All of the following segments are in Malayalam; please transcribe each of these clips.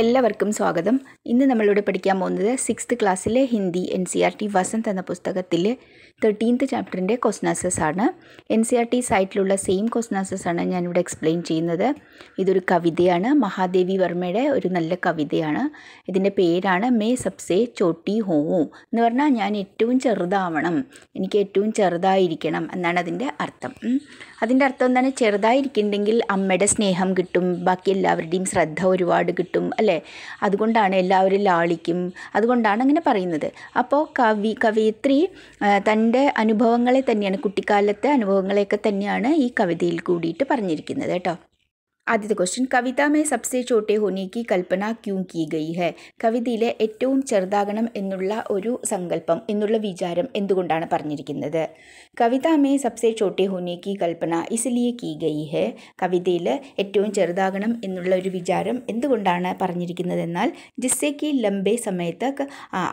എല്ലാവർക്കും സ്വാഗതം ഇന്ന് നമ്മളിവിടെ പഠിക്കാൻ പോകുന്നത് സിക്സ്ത് ക്ലാസ്സിലെ Hindi N C R T Vasant എന്ന പുസ്തകത്തിലെ തേർട്ടീൻത്ത് ചാപ്റ്ററിൻ്റെ ക്വസ്റ്റനാസസ് ആണ് എൻ സി ആർ ടി സൈറ്റിലുള്ള സെയിം ക്വസ്റ്റനാസസ് ആണ് ഞാനിവിടെ എക്സ്പ്ലെയിൻ ചെയ്യുന്നത് ഇതൊരു കവിതയാണ് മഹാദേവി വർമ്മയുടെ ഒരു നല്ല കവിതയാണ് ഇതിൻ്റെ പേരാണ് മേ സബ്സേ ചോട്ടി ഹോം എന്ന് പറഞ്ഞാൽ ഞാൻ ഏറ്റവും ചെറുതാവണം എനിക്ക് ഏറ്റവും ചെറുതായിരിക്കണം എന്നാണ് അതിൻ്റെ അർത്ഥം അതിൻ്റെ അർത്ഥം എന്താണ് ചെറുതായിരിക്കുന്നുണ്ടെങ്കിൽ അമ്മയുടെ സ്നേഹം കിട്ടും ബാക്കി എല്ലാവരുടെയും ശ്രദ്ധ ഒരുപാട് കിട്ടും അല്ലേ അതുകൊണ്ടാണ് എല്ലാവരും ലാളിക്കും അതുകൊണ്ടാണ് അങ്ങനെ പറയുന്നത് അപ്പോൾ കവി കവയിത്രി തൻ്റെ അനുഭവങ്ങളെ തന്നെയാണ് കുട്ടിക്കാലത്തെ അനുഭവങ്ങളെയൊക്കെ തന്നെയാണ് ഈ കവിതയിൽ കൂടിയിട്ട് പറഞ്ഞിരിക്കുന്നത് കേട്ടോ ആദ്യത്തെ ക്വസ്റ്റ്യൻ കവിത സബ്സെ ചോട്ടെ ഹോനേക്ക് കൽപ്പന ക്യൂം കീ ഗൈ ഹെ കവിതയിലെ ഏറ്റവും ചെറുതാകണം എന്നുള്ള ഒരു സങ്കല്പം എന്നുള്ള വിചാരം എന്തുകൊണ്ടാണ് പറഞ്ഞിരിക്കുന്നത് കവിത സബ്സെ ചോട്ടെ ഹോനേക്ക് കൽപ്പന ഇസിലിയെ കീ ഗൈ ഹെ കവിതയിൽ ഏറ്റവും ചെറുതാകണം എന്നുള്ള ഒരു വിചാരം എന്തുകൊണ്ടാണ് പറഞ്ഞിരിക്കുന്നത് എന്നാൽ ജിസ്സേക്ക് ലംബേ സമയത്ത്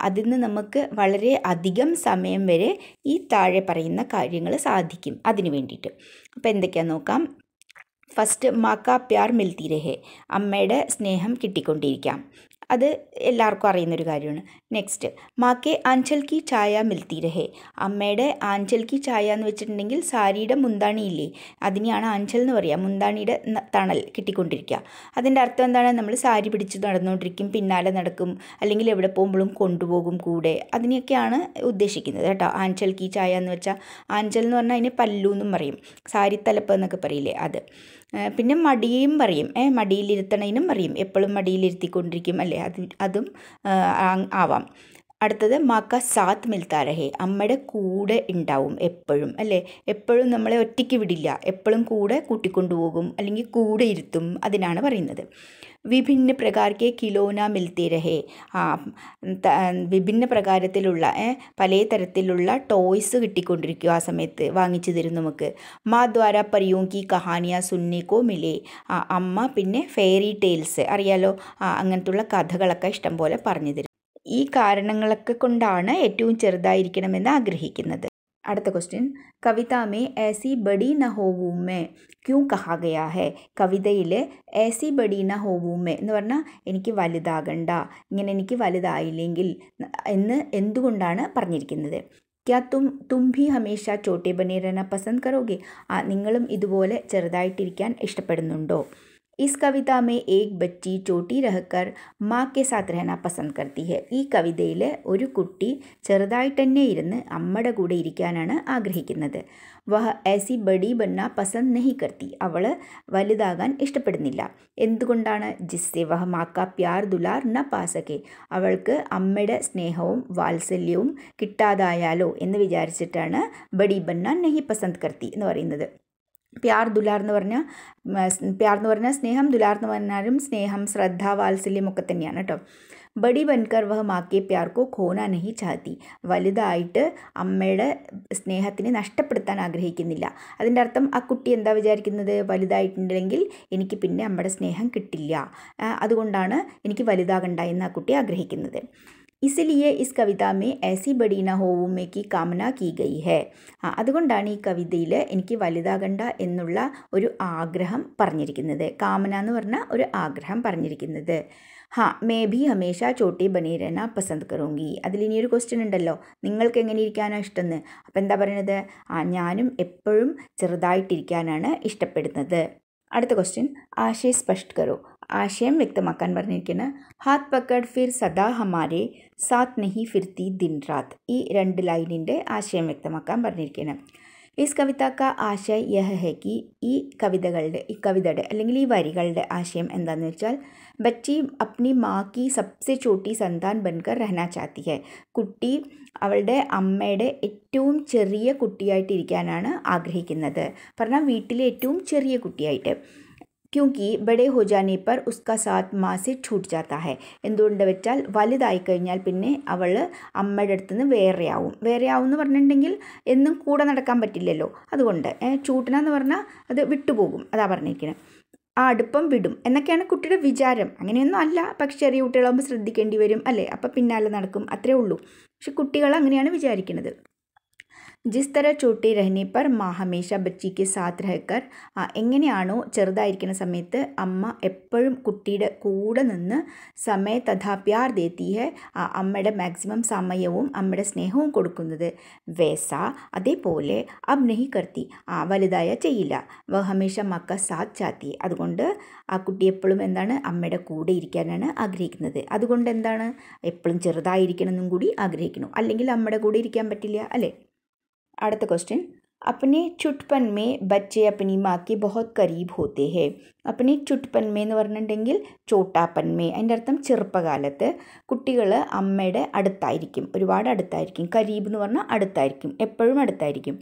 അതിൽ നിന്ന് നമുക്ക് വളരെ അധികം സമയം വരെ ഈ താഴെ പറയുന്ന കാര്യങ്ങൾ സാധിക്കും അതിനു വേണ്ടിയിട്ട് അപ്പോൾ എന്തൊക്കെയാണെന്ന് നോക്കാം ഫസ്റ്റ് മാക്ക പ്യാർ മിൽത്തി രഹേ അമ്മയുടെ സ്നേഹം കിട്ടിക്കൊണ്ടിരിക്കാം അത് എല്ലാവർക്കും അറിയുന്നൊരു കാര്യമാണ് നെക്സ്റ്റ് മാക്കെ ആഞ്ചൽ കി ചായ മിൽത്തി രഹേ അമ്മയുടെ ആഞ്ചൽ കി ചായ എന്ന് വെച്ചിട്ടുണ്ടെങ്കിൽ സാരിയുടെ മുന്താണിയില്ലേ അതിനെയാണ് ആഞ്ചൽ എന്ന് പറയുക മുന്താണിയുടെ തണൽ കിട്ടിക്കൊണ്ടിരിക്കുക അതിൻ്റെ അർത്ഥം എന്താണ് നമ്മൾ സാരി പിടിച്ച് നടന്നുകൊണ്ടിരിക്കും പിന്നാലെ നടക്കും അല്ലെങ്കിൽ എവിടെ പോകുമ്പോഴും കൊണ്ടുപോകും കൂടെ അതിനെയൊക്കെയാണ് ഉദ്ദേശിക്കുന്നത് കേട്ടോ ആഞ്ചൽ കി ചായ എന്ന് വെച്ചാൽ ആഞ്ചൽ എന്ന് പറഞ്ഞാൽ അതിന് പല്ലു എന്നും പറയും സാരി തലപ്പ് എന്നൊക്കെ പറയില്ലേ അത് പിന്നെ മടിയും പറയും ഏഹ് മടിയിലിരുത്തണേനും പറയും എപ്പോഴും മടിയിലിരുത്തിക്കൊണ്ടിരിക്കും അല്ലേ അത് അതും ആവാം അടുത്തത് മാക്ക സാത്ത് മിൽത്താ അമ്മയുടെ കൂടെ ഉണ്ടാവും എപ്പോഴും അല്ലേ എപ്പോഴും നമ്മളെ ഒറ്റയ്ക്ക് വിടില്ല എപ്പോഴും കൂടെ കൂട്ടിക്കൊണ്ടുപോകും അല്ലെങ്കിൽ കൂടെ ഇരുത്തും അതിനാണ് പറയുന്നത് വിഭിന്ന പ്രകാരക്ക് കിലോന മിൽത്തിരഹേ ആ വിഭിന്ന പ്രകാരത്തിലുള്ള പല തരത്തിലുള്ള ടോയ്സ് കിട്ടിക്കൊണ്ടിരിക്കും ആ സമയത്ത് വാങ്ങിച്ചു തരും നമുക്ക് മാ ദ്വാര പരിയോങ്കി കഹാനിയ സുന്നിക്കോ മിലേ ആ അമ്മ പിന്നെ ഫെയറി ടെയിൽസ് അറിയാലോ ആ അങ്ങനത്തുള്ള കഥകളൊക്കെ ഇഷ്ടം പോലെ പറഞ്ഞു തരും ഈ കാരണങ്ങളൊക്കെ കൊണ്ടാണ് ഏറ്റവും ചെറുതായിരിക്കണമെന്ന് ആഗ്രഹിക്കുന്നത് അടുത്ത ക്വസ്റ്റ്യൻ കവിത മേ ഏസി ബഡി ന ഹോവൂമേ ക്യൂ കഹാഗയാ ഹെ കവിതയിൽ ഏസി ബഡി ന ഹോവൂമേ എന്ന് പറഞ്ഞാൽ എനിക്ക് വലുതാകണ്ട ഇങ്ങനെ എനിക്ക് വലുതായില്ലെങ്കിൽ എന്ന് എന്തുകൊണ്ടാണ് പറഞ്ഞിരിക്കുന്നത് ക്യാ തും തും ഭി ഹമേഷ ചോട്ടേ ബനേരന പസന്ദ് ആ നിങ്ങളും ഇതുപോലെ ചെറുതായിട്ടിരിക്കാൻ ഇഷ്ടപ്പെടുന്നുണ്ടോ इस कविता में एक बच्ची चोटी रहकर മാ കെ സാത്ത് രഹന പസന്ദ് കർത്തി ഹെ ഈ കവിതയിൽ ഒരു കുട്ടി ചെറുതായിട്ട് തന്നെ ഇരുന്ന് അമ്മയുടെ കൂടെ ഇരിക്കാനാണ് ആഗ്രഹിക്കുന്നത് വഹ ഏസി ബഡി ബന്ന പസന്ദ് നഹി കർത്തി അവൾ വലുതാകാൻ ഇഷ്ടപ്പെടുന്നില്ല എന്തുകൊണ്ടാണ് ജിസ്സെ വഹ മാക്ക പ്യാർ ദുലാർ ന പാസക്കെ അവൾക്ക് അമ്മയുടെ സ്നേഹവും വാത്സല്യവും കിട്ടാതായാലോ എന്ന് വിചാരിച്ചിട്ടാണ് ബഡി ബന്ന നഹി പസന്ദ് കർത്തി എന്ന് പറയുന്നത് പ്യാർ ദുലാർ എന്ന് പറഞ്ഞാൽ പ്യാർ എന്ന് പറഞ്ഞാൽ സ്നേഹം ദുലാർ എന്ന് പറഞ്ഞാലും സ്നേഹം ശ്രദ്ധ വാത്സല്യം ഒക്കെ തന്നെയാണ് കേട്ടോ ബഡി ബൻകർ വഹ മാക്കിയ പ്യാർക്കോ ഖോന നഹി ചാത്തി വലുതായിട്ട് അമ്മയുടെ സ്നേഹത്തിനെ നഷ്ടപ്പെടുത്താൻ ആഗ്രഹിക്കുന്നില്ല അതിൻ്റെ അർത്ഥം ആ കുട്ടി എന്താ വിചാരിക്കുന്നത് വലുതായിട്ടുണ്ടെങ്കിൽ എനിക്ക് പിന്നെ അമ്മയുടെ സ്നേഹം കിട്ടില്ല അതുകൊണ്ടാണ് എനിക്ക് വലുതാകണ്ട എന്ന് ആ കുട്ടി ആഗ്രഹിക്കുന്നത് ഇസിലിയെ ഇസ് കവിതാമേ ഏസി ബഡീന ഹോവുമേക്ക് കാമന കീ ഗൈ ഹെ ആ അതുകൊണ്ടാണ് ഈ കവിതയിൽ എനിക്ക് വലുതാകണ്ട എന്നുള്ള ഒരു ആഗ്രഹം പറഞ്ഞിരിക്കുന്നത് കാമന എന്ന് പറഞ്ഞ ഒരു ആഗ്രഹം പറഞ്ഞിരിക്കുന്നത് ഹാ മേ ബി ഹമേഷ ചോട്ടി ബനീരന പസന്ത് കറുങ്കി അതിലിനിയൊരു ക്വസ്റ്റ്യൻ ഉണ്ടല്ലോ നിങ്ങൾക്ക് എങ്ങനെ ഇരിക്കാനാണ് ഇഷ്ടമെന്ന് അപ്പോൾ എന്താ പറയണത് ആ ഞാനും എപ്പോഴും ചെറുതായിട്ടിരിക്കാനാണ് ഇഷ്ടപ്പെടുന്നത് അടുത്ത ക്വസ്റ്റ്യൻ ആശയ സ്പഷ്ട് കറോ ആശയം വ്യക്തമാക്കാൻ പറഞ്ഞിരിക്കുന്നത് ഹാത് പക്കഡ് ഫിർ സദാ ഹമാരെ സാത് നെഹി ഫിർത്തി ദിൻ റാത്ത് ഈ രണ്ട് ലൈനിൻ്റെ ആശയം വ്യക്തമാക്കാൻ പറഞ്ഞിരിക്കുന്നത് ഈസ് കവിതാക്ക ആശയ യഹ ഹെ കി ഈ കവിതകളുടെ ഈ കവിതയുടെ അല്ലെങ്കിൽ ഈ വരികളുടെ ആശയം എന്താണെന്ന് വെച്ചാൽ ബച്ചി അപ്നി മാക്കി സബ്സെ ചോട്ടി സന്താൻ ബൻകർ റഹന ചാത്തി ഹെ കുട്ടി അവളുടെ അമ്മയുടെ ഏറ്റവും ചെറിയ കുട്ടിയായിട്ടിരിക്കാനാണ് ആഗ്രഹിക്കുന്നത് പറഞ്ഞാൽ വീട്ടിലെ ഏറ്റവും ചെറിയ കുട്ടിയായിട്ട് ക്യൂങ്കി ബഡേ ഹോ ജാനെ പർ ഉസ്കാ സാത്ത് മാ സെ ഛൂട്ട് ജാത്ത എന്തുകൊണ്ട് വെച്ചാൽ വലുതായി കഴിഞ്ഞാൽ പിന്നെ അവൾ അമ്മയുടെ അടുത്ത് നിന്ന് വേറെയാവും വേറെയാവും എന്ന് പറഞ്ഞിട്ടുണ്ടെങ്കിൽ എന്നും കൂടെ നടക്കാൻ പറ്റില്ലല്ലോ അതുകൊണ്ട് ചൂട്ടന എന്ന് പറഞ്ഞാൽ അത് വിട്ടുപോകും അതാ പറഞ്ഞിരിക്കുന്നത് ആ അടുപ്പം വിടും എന്നൊക്കെയാണ് കുട്ടിയുടെ വിചാരം അങ്ങനെയൊന്നും അല്ല പക്ഷെ ചെറിയ കുട്ടികളാകുമ്പോൾ ശ്രദ്ധിക്കേണ്ടി വരും അല്ലേ അപ്പം പിന്നാലെ നടക്കും അത്രേ ഉള്ളൂ പക്ഷെ കുട്ടികൾ അങ്ങനെയാണ് വിചാരിക്കുന്നത് ജിസ് തര ചൂട്ടി रहने पर മാ ഹമേഷ ബച്ചിക്ക് സാത്ത് രഹക്കർ എങ്ങനെയാണോ ചെറുതായിരിക്കുന്ന സമയത്ത് അമ്മ എപ്പോഴും കുട്ടിയുടെ കൂടെ നിന്ന് സമയ തഥാ പ്യാർ ദേത്തി ഹെ അമ്മയുടെ മാക്സിമം സമയവും അമ്മയുടെ സ്നേഹവും കൊടുക്കുന്നത് വേസ അതേപോലെ അബ് നെഹി കർത്തി ആ വലുതായ ചെയ്യില്ല വ ഹമേഷ മക്ക സാത്ത് ചാത്തി അതുകൊണ്ട് ആ കുട്ടി എപ്പോഴും എന്താണ് അമ്മയുടെ കൂടെ ഇരിക്കാനാണ് ആഗ്രഹിക്കുന്നത് അതുകൊണ്ട് എന്താണ് എപ്പോഴും ചെറുതായിരിക്കണമെന്നും കൂടി ആഗ്രഹിക്കുന്നു അല്ലെങ്കിൽ അമ്മയുടെ കൂടെ ഇരിക്കാൻ പറ്റില്ല അല്ലേ അടുത്ത ക്വസ്റ്റ്യൻ अपने ചുട്ട്പൻ മേ ബച്ചെ അപ്പനി മാക്ക് ബഹുത് കരീബ് ഹോത്തേ ഹേ അപ്പനെ ചുട്ട്പൻ മേ എന്ന് പറഞ്ഞിട്ടുണ്ടെങ്കിൽ ചോട്ടാപ്പൻ അതിൻ്റെ അർത്ഥം ചെറുപ്പകാലത്ത് കുട്ടികൾ അമ്മയുടെ അടുത്തായിരിക്കും ഒരുപാട് അടുത്തായിരിക്കും കരീബ് എന്ന് പറഞ്ഞാൽ അടുത്തായിരിക്കും എപ്പോഴും അടുത്തായിരിക്കും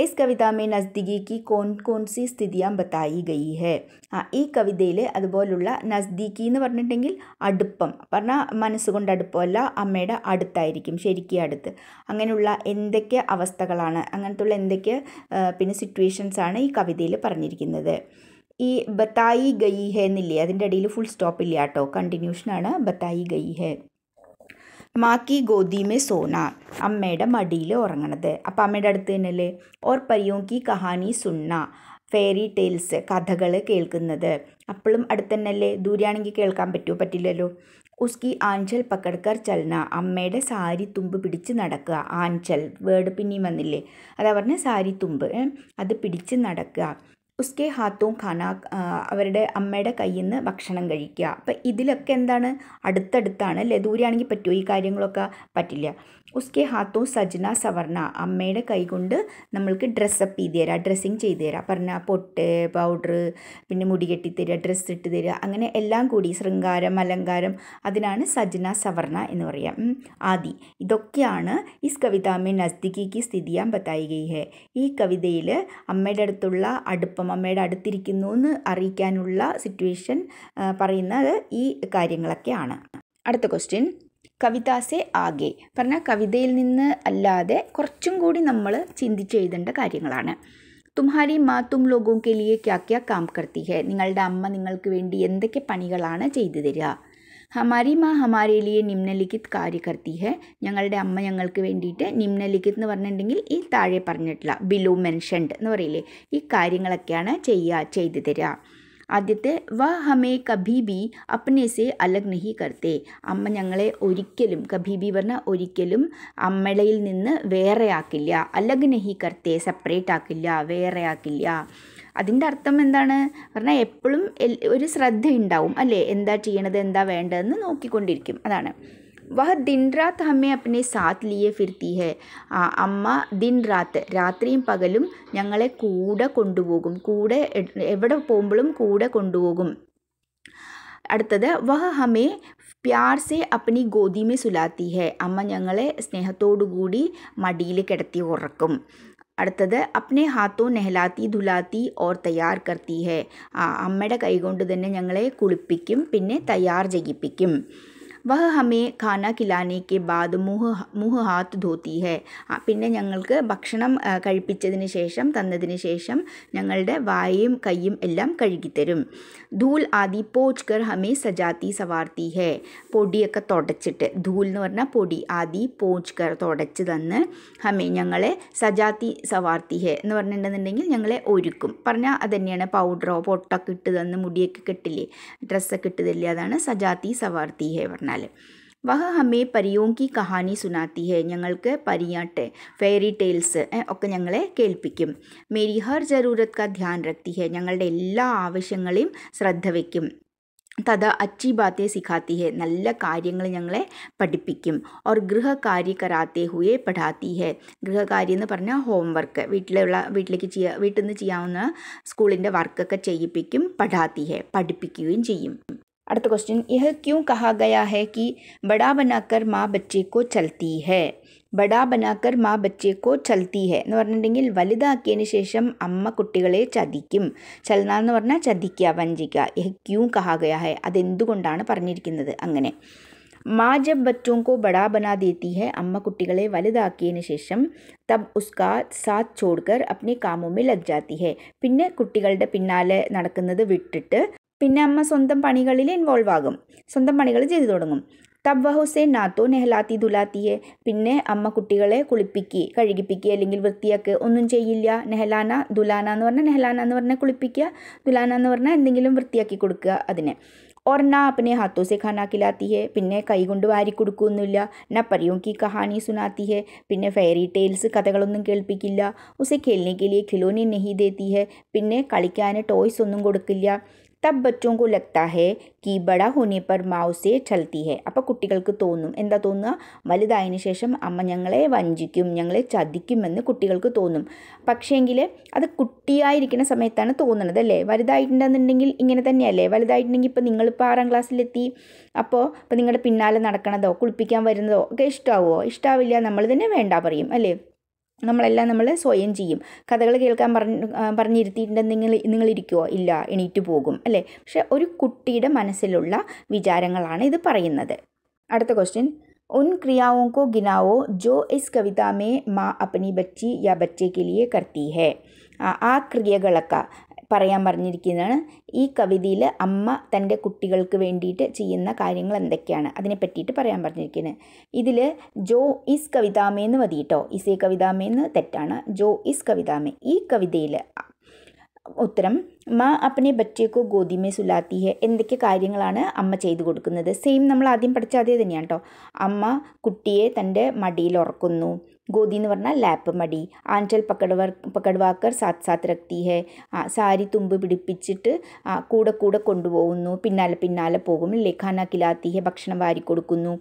इस कविता में नज़दीकी की कौन कौन സി സ്ഥിതിയാൻ ബത്തായി ഗൈ ഹേ ആ ഈ കവിതയിൽ അതുപോലുള്ള നസ്ദീക്കി എന്ന് പറഞ്ഞിട്ടുണ്ടെങ്കിൽ അടുപ്പം പറഞ്ഞാൽ മനസ്സുകൊണ്ട് അടുപ്പമല്ല അമ്മയുടെ അടുത്തായിരിക്കും ശരിക്കും അടുത്ത് അങ്ങനെയുള്ള എന്തൊക്കെ അവസ്ഥകളാണ് അങ്ങനത്തുള്ള എന്തൊക്കെ പിന്നെ സിറ്റുവേഷൻസ് ആണ് ഈ കവിതയിൽ പറഞ്ഞിരിക്കുന്നത് ഈ ബത്തായി ഗൈ ഹേ എന്നില്ലേ അതിൻ്റെ ഇടയിൽ ഫുൾ സ്റ്റോപ്പ് ഇല്ല കേട്ടോ കണ്ടിന്യൂഷനാണ് ബത്തായി ഗൈ ഹേ മാക്കി ഗോദിമേ സോന അമ്മയുടെ മടിയിൽ ഉറങ്ങണത് അപ്പം അമ്മയുടെ അടുത്ത് തന്നെയല്ലേ ഓർ പരിയോങ്കി കഹാനി സുണ്ണ ഫെയറി ടെയിൽസ് കഥകൾ കേൾക്കുന്നത് അപ്പോഴും അടുത്ത് തന്നെയല്ലേ ദൂരെയാണെങ്കിൽ കേൾക്കാൻ പറ്റുമോ പറ്റില്ലല്ലോ ഉസ്കി ആഞ്ചൽ പക്കടക്കർ ചലന അമ്മയുടെ സാരി തുമ്പ് പിടിച്ച് നടക്കുക ആഞ്ചൽ വേർഡ് പിന്നെയും വന്നില്ലേ അതാ പറഞ്ഞ സാരി തുമ്പ് അത് പിടിച്ച് നടക്കുക ഉസ്കെ ഹാത്തും ഖാന അവരുടെ അമ്മയുടെ കയ്യിൽ നിന്ന് ഭക്ഷണം കഴിക്കുക അപ്പം ഇതിലൊക്കെ എന്താണ് അടുത്തടുത്താണ് അല്ലേ ദൂരെയാണെങ്കിൽ പറ്റുമോ ഈ കാര്യങ്ങളൊക്കെ പറ്റില്ല ഉസ്കെ ഹാത്തോ സജ്ന സവർണ അമ്മയുടെ കൊണ്ട് നമ്മൾക്ക് ഡ്രസ്സപ്പ് ചെയ്ത് തരാം ഡ്രസ്സിങ് ചെയ്ത് തരാം പറഞ്ഞാൽ പൊട്ട് പൗഡർ പിന്നെ മുടി കെട്ടിത്തരിക ഡ്രസ്സ് ഇട്ട് തരിക അങ്ങനെ എല്ലാം കൂടി ശൃംഗാരം അലങ്കാരം അതിനാണ് സജ്ന സവർണ എന്ന് പറയാം ആദി ഇതൊക്കെയാണ് ഈ കവിതാമേ നസ്ദിക്കിക്ക് സ്ഥിതിയാൻ ബത്തായി ഹെ ഈ കവിതയിൽ അമ്മയുടെ അടുത്തുള്ള അടുപ്പം അമ്മയുടെ അടുത്തിരിക്കുന്നു എന്ന് അറിയിക്കാനുള്ള സിറ്റുവേഷൻ പറയുന്നത് ഈ കാര്യങ്ങളൊക്കെയാണ് അടുത്ത ക്വസ്റ്റ്യൻ കവിതാസെ ആകെ പറഞ്ഞാൽ കവിതയിൽ നിന്ന് അല്ലാതെ കുറച്ചും കൂടി നമ്മൾ എഴുതേണ്ട കാര്യങ്ങളാണ് തുംഹാരി മാ തും ലോകവും കെലിയെ ക്യാക്യ കാം കർത്തി ഹെ നിങ്ങളുടെ അമ്മ നിങ്ങൾക്ക് വേണ്ടി എന്തൊക്കെ പണികളാണ് ചെയ്തു തരിക ഹമാരി മാ ഹമാരേലിയെ നിമ്നലിഖിത് കാര്യ കർത്തി ഹെ ഞങ്ങളുടെ അമ്മ ഞങ്ങൾക്ക് വേണ്ടിയിട്ട് നിമ്നലിഖിത് എന്ന് പറഞ്ഞിട്ടുണ്ടെങ്കിൽ ഈ താഴെ പറഞ്ഞിട്ടുള്ള ബിലോ മെൻഷൻഡ് എന്ന് പറയില്ലേ ഈ കാര്യങ്ങളൊക്കെയാണ് ചെയ്യുക ചെയ്തു തരിക ആദ്യത്തെ വ ഹമേ കബീബി അപ്നേസെ അലഗ് നഹി കർത്തേ അമ്മ ഞങ്ങളെ ഒരിക്കലും കബീബി പറഞ്ഞാൽ ഒരിക്കലും അമ്മളയിൽ നിന്ന് വേറെയാക്കില്ല അലഗ് നഹി കർത്തേ സെപ്പറേറ്റ് ആക്കില്ല വേറെയാക്കില്ല അതിൻ്റെ അർത്ഥം എന്താണ് പറഞ്ഞാൽ എപ്പോഴും ഒരു ശ്രദ്ധയുണ്ടാവും അല്ലേ എന്താ ചെയ്യണത് എന്താ വേണ്ടതെന്ന് നോക്കിക്കൊണ്ടിരിക്കും അതാണ് वह दिन रात हमें अपने साथ लिए फिरती है अम्मा दिन रात രാത്ത് രാത്രിയും പകലും ഞങ്ങളെ കൂടെ കൊണ്ടുപോകും കൂടെ എവിടെ പോകുമ്പോഴും കൂടെ കൊണ്ടുപോകും അടുത്തത് വഹ ഹമേ പ്യാർ സെ അപ്പനി ഗോതിമേ സുലാത്തി ഹെ അമ്മ ഞങ്ങളെ സ്നേഹത്തോടുകൂടി മടിയിൽ കിടത്തി ഉറക്കും അടുത്തത് അപ്നെ ഹാത്തോ നെഹലാത്തി ധുലാത്തി ഓർ തയ്യാർ കർത്തി ഹെ അമ്മയുടെ കൈകൊണ്ട് തന്നെ ഞങ്ങളെ കുളിപ്പിക്കും പിന്നെ തയ്യാർ ചെയ്യിപ്പിക്കും വഹ ഹമേ ഖാന കിലാനേക്ക് ബാദ് മുഹ മുഹ ഹാത്ത് ധോത്തി ഹെ പിന്നെ ഞങ്ങൾക്ക് ഭക്ഷണം കഴിപ്പിച്ചതിന് ശേഷം തന്നതിന് ശേഷം ഞങ്ങളുടെ വായയും കൈയും എല്ലാം കഴുകിത്തരും ധൂൽ ആദി പോച്ച് കർ ഹമേ സജാത്തി സവാർത്തി ഹെ പൊടിയൊക്കെ തുടച്ചിട്ട് ധൂൽ എന്ന് പറഞ്ഞാൽ പൊടി ആദി പോച്ച് കർ തുടച്ച് തന്ന് ഹമേ ഞങ്ങളെ സജാത്തി സവാർത്തി ഹെ എന്ന് പറഞ്ഞിട്ടുണ്ടെന്നുണ്ടെങ്കിൽ ഞങ്ങളെ ഒരുക്കും പറഞ്ഞാൽ അതുതന്നെയാണ് പൗഡറോ പൊട്ടൊക്കെ ഇട്ട് തന്ന് മുടിയൊക്കെ കിട്ടില്ലേ ഡ്രസ്സൊക്കെ ഇട്ട് തരില്ല അതാണ് സജാത്തി സവാർത്തി ഹെ പറഞ്ഞാൽ നാല് വഹ ഹമ്മേ പരിയോങ്കി കഹാനി സുനാത്തി ഹെ ഞങ്ങൾക്ക് പരിയാട്ടെ ഫെയറി ടെയിൽസ് ഒക്കെ ഞങ്ങളെ കേൾപ്പിക്കും മേരി ഹർ ജറൂരത് ക ധ്യാൻ രക്തി ഹെ ഞങ്ങളുടെ എല്ലാ ആവശ്യങ്ങളെയും ശ്രദ്ധ വയ്ക്കും തഥ അച്ചി ബാത്തെ സിഖാത്തി ഹെ നല്ല കാര്യങ്ങൾ ഞങ്ങളെ പഠിപ്പിക്കും ഓർ ഗൃഹകാര്യ കരാത്തെ ഹുയെ പഠാത്തി ഹെ ഗൃഹകാര്യം എന്ന് പറഞ്ഞാൽ ഹോംവർക്ക് വീട്ടിലുള്ള വീട്ടിലേക്ക് ചെയ്യുക വീട്ടിൽ നിന്ന് ചെയ്യാവുന്ന സ്കൂളിൻ്റെ വർക്കൊക്കെ ചെയ്യിപ്പിക്കും പഠാത്തി ഹെ പഠിപ്പിക്കുകയും ചെയ്യും अर्थ क्वेश्चन यह क्यों कहा गया है कि बड़ा बनाकर माँ बच्चे को चलती है बड़ा बनाकर माँ बच्चे को चलती है वलुदा शेषम अम्म कुटे चति चलना चति वंजिक यह क्यों कहा गया है अदान पर अगे माँ जब बच्चों को बड़ा बना देती है अम्म कुटिके कुटे वलुदाशेम तब उसका साथ छोड़कर अपने कामों में लग जाती है पिने कुटे पिन्े विटिट् പിന്നെ അമ്മ സ്വന്തം പണികളിൽ ഇൻവോൾവ് ആകും സ്വന്തം പണികൾ ചെയ്തു തുടങ്ങും തബ്വ ഹുസൈൻ നാത്തു നെഹ്ലാത്തി ദുലാത്തിയെ പിന്നെ അമ്മ കുട്ടികളെ കുളിപ്പിക്കുക കഴുകിപ്പിക്കുക അല്ലെങ്കിൽ വൃത്തിയാക്കുക ഒന്നും ചെയ്യില്ല നെഹ്ലാന ദുലാന എന്ന് പറഞ്ഞാൽ നെഹ്ലാന എന്ന് പറഞ്ഞാൽ കുളിപ്പിക്കുക ദുലാന എന്ന് പറഞ്ഞാൽ എന്തെങ്കിലും വൃത്തിയാക്കി കൊടുക്കുക അതിനെ और ना अपने हाथों से खाना खिलाती है പിന്നെ കൈകൊണ്ട് വാരി കൊടുക്കുന്നില്ല ന കി കഹാനി സുനാത്തി പിന്നെ ഫെയറി ടെയിൽസ് കഥകളൊന്നും കേൾപ്പിക്കില്ല ഉസെ ഖേൽനെ കെലിയെ ലിയെ ഖിലോനെ നഹി പിന്നെ കളിക്കാൻ ടോയ്സ് ഒന്നും കൊടുക്കില്ല തബ് बच्चों को लगता है कि ബഡ ഹോനെ പർ മാവ്സെ ചൽത്തി ഹെ അപ്പോൾ കുട്ടികൾക്ക് തോന്നും എന്താ തോന്നുക വലുതായതിന് ശേഷം അമ്മ ഞങ്ങളെ വഞ്ചിക്കും ഞങ്ങളെ ചതിക്കുമെന്ന് കുട്ടികൾക്ക് തോന്നും പക്ഷേങ്കിൽ അത് കുട്ടിയായിരിക്കുന്ന സമയത്താണ് തോന്നുന്നത് അല്ലേ വലുതായിട്ടുണ്ടെന്നുണ്ടെങ്കിൽ ഇങ്ങനെ തന്നെയല്ലേ വലുതായിട്ടുണ്ടെങ്കിൽ ഇപ്പോൾ നിങ്ങളിപ്പോൾ ആറാം ക്ലാസ്സിലെത്തി അപ്പോൾ ഇപ്പോൾ നിങ്ങളുടെ പിന്നാലെ നടക്കണതോ കുളിപ്പിക്കാൻ വരുന്നതോ ഒക്കെ ഇഷ്ടമാവുമോ ഇഷ്ടമാവില്ല നമ്മൾ തന്നെ വേണ്ട പറയും അല്ലേ നമ്മളെല്ലാം നമ്മൾ സ്വയം ചെയ്യും കഥകൾ കേൾക്കാൻ പറഞ്ഞ് പറഞ്ഞിരുത്തിയിട്ടുണ്ടെന്ന് നിങ്ങൾ നിങ്ങളിരിക്കുമോ ഇല്ല എണീറ്റ് പോകും അല്ലേ പക്ഷെ ഒരു കുട്ടിയുടെ മനസ്സിലുള്ള വിചാരങ്ങളാണ് ഇത് പറയുന്നത് അടുത്ത ക്വസ്റ്റ്യൻ उन क्रियाओं को गिनाओ जो इस कविता में माँ अपनी बच्ची या बच्चे के लिए करती है ആ ക്രിയകളൊക്കെ പറയാൻ പറഞ്ഞിരിക്കുന്നതാണ് ഈ കവിതയിൽ അമ്മ തൻ്റെ കുട്ടികൾക്ക് വേണ്ടിയിട്ട് ചെയ്യുന്ന കാര്യങ്ങൾ എന്തൊക്കെയാണ് അതിനെ പറ്റിയിട്ട് പറയാൻ പറഞ്ഞിരിക്കുന്നത് ഇതിൽ ജോ ഇസ് കവിതാമേന്ന് മതി കേട്ടോ ഇസേ കവിതാമേന്ന് തെറ്റാണ് ജോ ഇസ് കവിതാമേ ഈ കവിതയിൽ ഉത്തരം മാ അപ്പനെ ബച്ചേക്കോ ഗോതിമേ സുലാത്തിഹെ എന്തൊക്കെ കാര്യങ്ങളാണ് അമ്മ ചെയ്തു കൊടുക്കുന്നത് സെയിം നമ്മൾ ആദ്യം പഠിച്ച അതേ തന്നെയാണ് കേട്ടോ അമ്മ കുട്ടിയെ തൻ്റെ മടിയിൽ ഉറക്കുന്നു गोदी എന്ന് പറഞ്ഞാൽ ലാപ്പ് മടി ആൻചൽ പക്കടവർ പക്കടവാക്കർ സാത്ത് സാത്ത് രക്തി ഹെ സാരി തുമ്പ് പിടിപ്പിച്ചിട്ട് കൂടെ കൂടെ കൊണ്ടുപോകുന്നു പിന്നാലെ പിന്നാലെ പോകും ലെഖാന കിലാത്തി ഹെ ഭക്ഷണം വാരി കൊടുക്കുന്നു